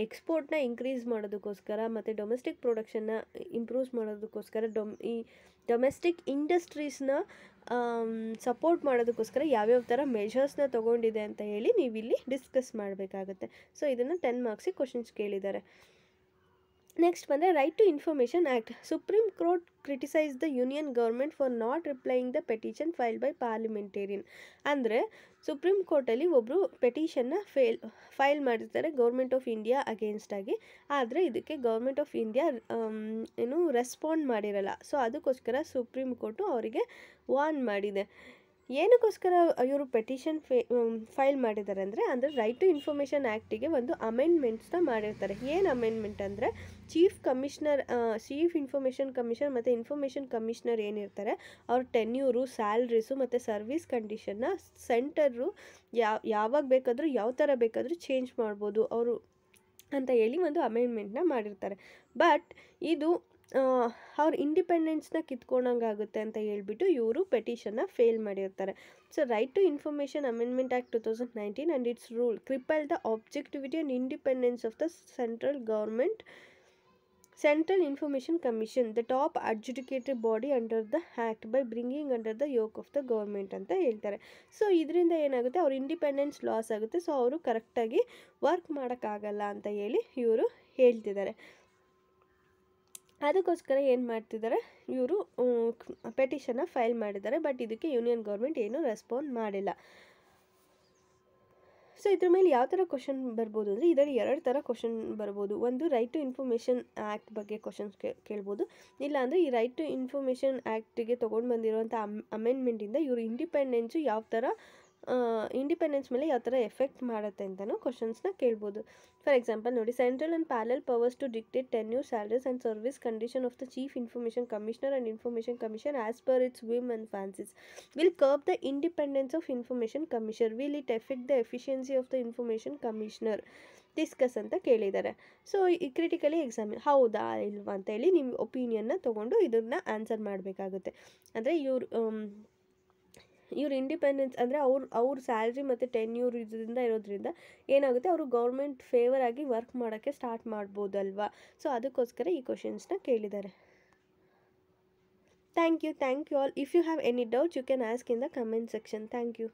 ಎಕ್ಸ್ಪೋರ್ಟ್ನ ಇನ್ಕ್ರೀಸ್ ಮಾಡೋದಕ್ಕೋಸ್ಕರ ಮತ್ತು ಡೊಮೆಸ್ಟಿಕ್ ಪ್ರೊಡಕ್ಷನ್ನ ಇಂಪ್ರೂವ್ಸ್ ಮಾಡೋದಕ್ಕೋಸ್ಕರ ಡೊಮ್ ಈ ಡೊಮೆಸ್ಟಿಕ್ ಇಂಡಸ್ಟ್ರೀಸ್ನ ಸಪೋರ್ಟ್ ಮಾಡೋದಕ್ಕೋಸ್ಕರ ಯಾವ್ಯಾವ ಥರ ಮೆಷರ್ಸ್ನ ತೊಗೊಂಡಿದೆ ಅಂತ ಹೇಳಿ ನೀವಿಲ್ಲಿ ಡಿಸ್ಕಸ್ ಮಾಡಬೇಕಾಗುತ್ತೆ ಸೊ ಇದನ್ನು ಟೆನ್ ಮಾರ್ಕ್ಸಿಗೆ ಕ್ವಶನ್ಸ್ ಕೇಳಿದ್ದಾರೆ ನೆಕ್ಸ್ಟ್ ಬಂದರೆ right to information act Supreme Court criticise the union government for not replying the petition file by parliamentarian ಅಂದರೆ ಸುಪ್ರೀಂ ಕೋರ್ಟಲ್ಲಿ ಒಬ್ಬರು ಪೆಟಿಷನ್ನ ಫೇಲ್ ಫೈಲ್ ಮಾಡಿರ್ತಾರೆ ಗೌರ್ಮೆಂಟ್ ಆಫ್ ಇಂಡಿಯಾ ಅಗೇನ್ಸ್ಟಾಗಿ ಆದರೆ ಇದಕ್ಕೆ ಗೌರ್ಮೆಂಟ್ ಆಫ್ ಇಂಡಿಯಾ ಏನು ರೆಸ್ಪಾಂಡ್ ಮಾಡಿರಲ್ಲ ಸೊ ಅದಕ್ಕೋಸ್ಕರ ಸುಪ್ರೀಂ ಕೋರ್ಟು ಅವರಿಗೆ ವಾರ್ನ್ ಮಾಡಿದೆ ಏನಕ್ಕೋಸ್ಕರ ಇವರು ಪೆಟಿಷನ್ ಫೇ ಫೈಲ್ ಮಾಡಿದ್ದಾರೆ ಅಂದರೆ ಅಂದರೆ ರೈಟ್ ಟು ಇನ್ಫಾರ್ಮೇಷನ್ ಆ್ಯಕ್ಟಿಗೆ ಒಂದು ಅಮೆಂಡ್ಮೆಂಟ್ಸ್ನ ಮಾಡಿರ್ತಾರೆ ಏನು ಅಮೆಂಡ್ಮೆಂಟ್ ಅಂದರೆ chief commissioner chief information commission ಮತ್ತು ಇನ್ಫಾರ್ಮೇಷನ್ ಕಮಿಷನರ್ ಏನಿರ್ತಾರೆ ಅವ್ರ ಟೆನ್ಯೂರು ಸ್ಯಾಲ್ರೀಸು ಮತ್ತು ಸರ್ವಿಸ್ ಕಂಡೀಷನ್ನ ಸೆಂಟರು ಯಾವಾಗ ಬೇಕಾದರೂ ಯಾವ ಥರ ಬೇಕಾದರೂ ಚೇಂಜ್ ಮಾಡ್ಬೋದು ಅವರು ಅಂತ ಹೇಳಿ ಒಂದು ಅಮೆಂಡ್ಮೆಂಟ್ನ ಮಾಡಿರ್ತಾರೆ ಬಟ್ ಇದು ಅವ್ರ ಇಂಡಿಪೆಂಡೆನ್ಸ್ನ ಆಗುತ್ತೆ ಅಂತ ಹೇಳ್ಬಿಟ್ಟು ಇವರು ಪೆಟಿಷನ್ನ ಫೇಲ್ ಮಾಡಿರ್ತಾರೆ so right to information amendment act two thousand nineteen and its rule cripple the objectivity and independence of the central government central information commission the top adjudicated body under the act by bringing under the yoke of the government ಅಂತ ಹೇಳ್ತಾರೆ ಸೊ ಇದರಿಂದ ಏನಾಗುತ್ತೆ ಅವ್ರ ಇಂಡಿಪೆಂಡೆನ್ಸ್ ಲಾಸ್ ಆಗುತ್ತೆ ಸೊ ಅವರು ಕರೆಕ್ಟಾಗಿ ವರ್ಕ್ ಮಾಡೋಕ್ಕಾಗಲ್ಲ ಅಂತ ಹೇಳಿ ಇವರು ಹೇಳ್ತಿದ್ದಾರೆ ಅದಕ್ಕೋಸ್ಕರ ಏನು ಮಾಡ್ತಿದ್ದಾರೆ ಇವರು ಪೆಟಿಷನ್ನ ಫೈಲ್ ಮಾಡಿದ್ದಾರೆ ಬಟ್ ಇದಕ್ಕೆ ಯೂನಿಯನ್ ಗೌರ್ಮೆಂಟ್ ಏನೂ ರೆಸ್ಪಾಂಡ್ ಮಾಡಿಲ್ಲ ಸೊ ಇದ್ರ ಮೇಲೆ ಯಾವ ಥರ ಕ್ವಶನ್ ಬರ್ಬೋದು ಅಂದರೆ ಇದರಲ್ಲಿ ಎರಡು ಥರ ಕ್ವಶನ್ ಬರ್ಬೋದು ಒಂದು ರೈಟ್ ಟು ಇನ್ಫಾರ್ಮೇಷನ್ ಆ್ಯಕ್ಟ್ ಬಗ್ಗೆ ಕ್ವಶನ್ಸ್ ಕೇಳ್ಬೋದು ಇಲ್ಲಾಂದರೆ ಈ ರೈಟ್ ಟು ಇನ್ಫಾರ್ಮೇಷನ್ ಆ್ಯಕ್ಟಿಗೆ ತೊಗೊಂಡು ಬಂದಿರುವಂಥ ಅಮೆಂಡ್ಮೆಂಟಿಂದ ಇವರು ಇಂಡಿಪೆಂಡೆನ್ಸು ಯಾವ ಥರ ಇಂಡಿಪೆಂಡೆನ್ಸ್ ಮೇಲೆ ಯಾವ ಥರ ಎಫೆಕ್ಟ್ ಮಾಡುತ್ತೆ ಅಂತಲೂ ಕ್ವಶನ್ಸ್ನ ಕೇಳ್ಬೋದು ಫಾರ್ ಎಕ್ಸಾಂಪಲ್ ನೋಡಿ central and parallel powers to dictate new salaries and service condition of the chief information commissioner and information commission as per its whim and fancies will curb the independence of information commissioner will it effect the efficiency of the information commissioner discuss ಅಂತ ಕೇಳಿದ್ದಾರೆ ಸೊ ಈ ಕ್ರಿಟಿಕಲಿ ಎಕ್ಸಾಮಿನ್ ಹೌದಾ ಇಲ್ವಾ ಅಂತ ಹೇಳಿ ನಿಮ್ಮ ಒಪಿನಿಯನ್ನ ತೊಗೊಂಡು ಇದನ್ನ ಆನ್ಸರ್ ಮಾಡಬೇಕಾಗುತ್ತೆ ಅಂದರೆ ಇವರು ಇವ್ರು ಇಂಡಿಪೆಂಡೆನ್ಸ್ ಅಂದರೆ ಅವ್ರು ಅವ್ರ ಸ್ಯಾಲ್ರಿ ಮತ್ತು ಟೆನ್ ಯೂರ್ ಇದರಿಂದ ಇರೋದ್ರಿಂದ ಏನಾಗುತ್ತೆ ಅವರು ಗೌರ್ಮೆಂಟ್ ಫೇವರ್ ಆಗಿ ವರ್ಕ್ ಮಾಡೋಕ್ಕೆ ಸ್ಟಾರ್ಟ್ ಮಾಡ್ಬೋದಲ್ವಾ ಸೊ ಅದಕ್ಕೋಸ್ಕರ ಈ ಕ್ವಶನ್ಸ್ನ ಕೇಳಿದ್ದಾರೆ thank you thank you all if you have any doubts you can ask in the comment section thank you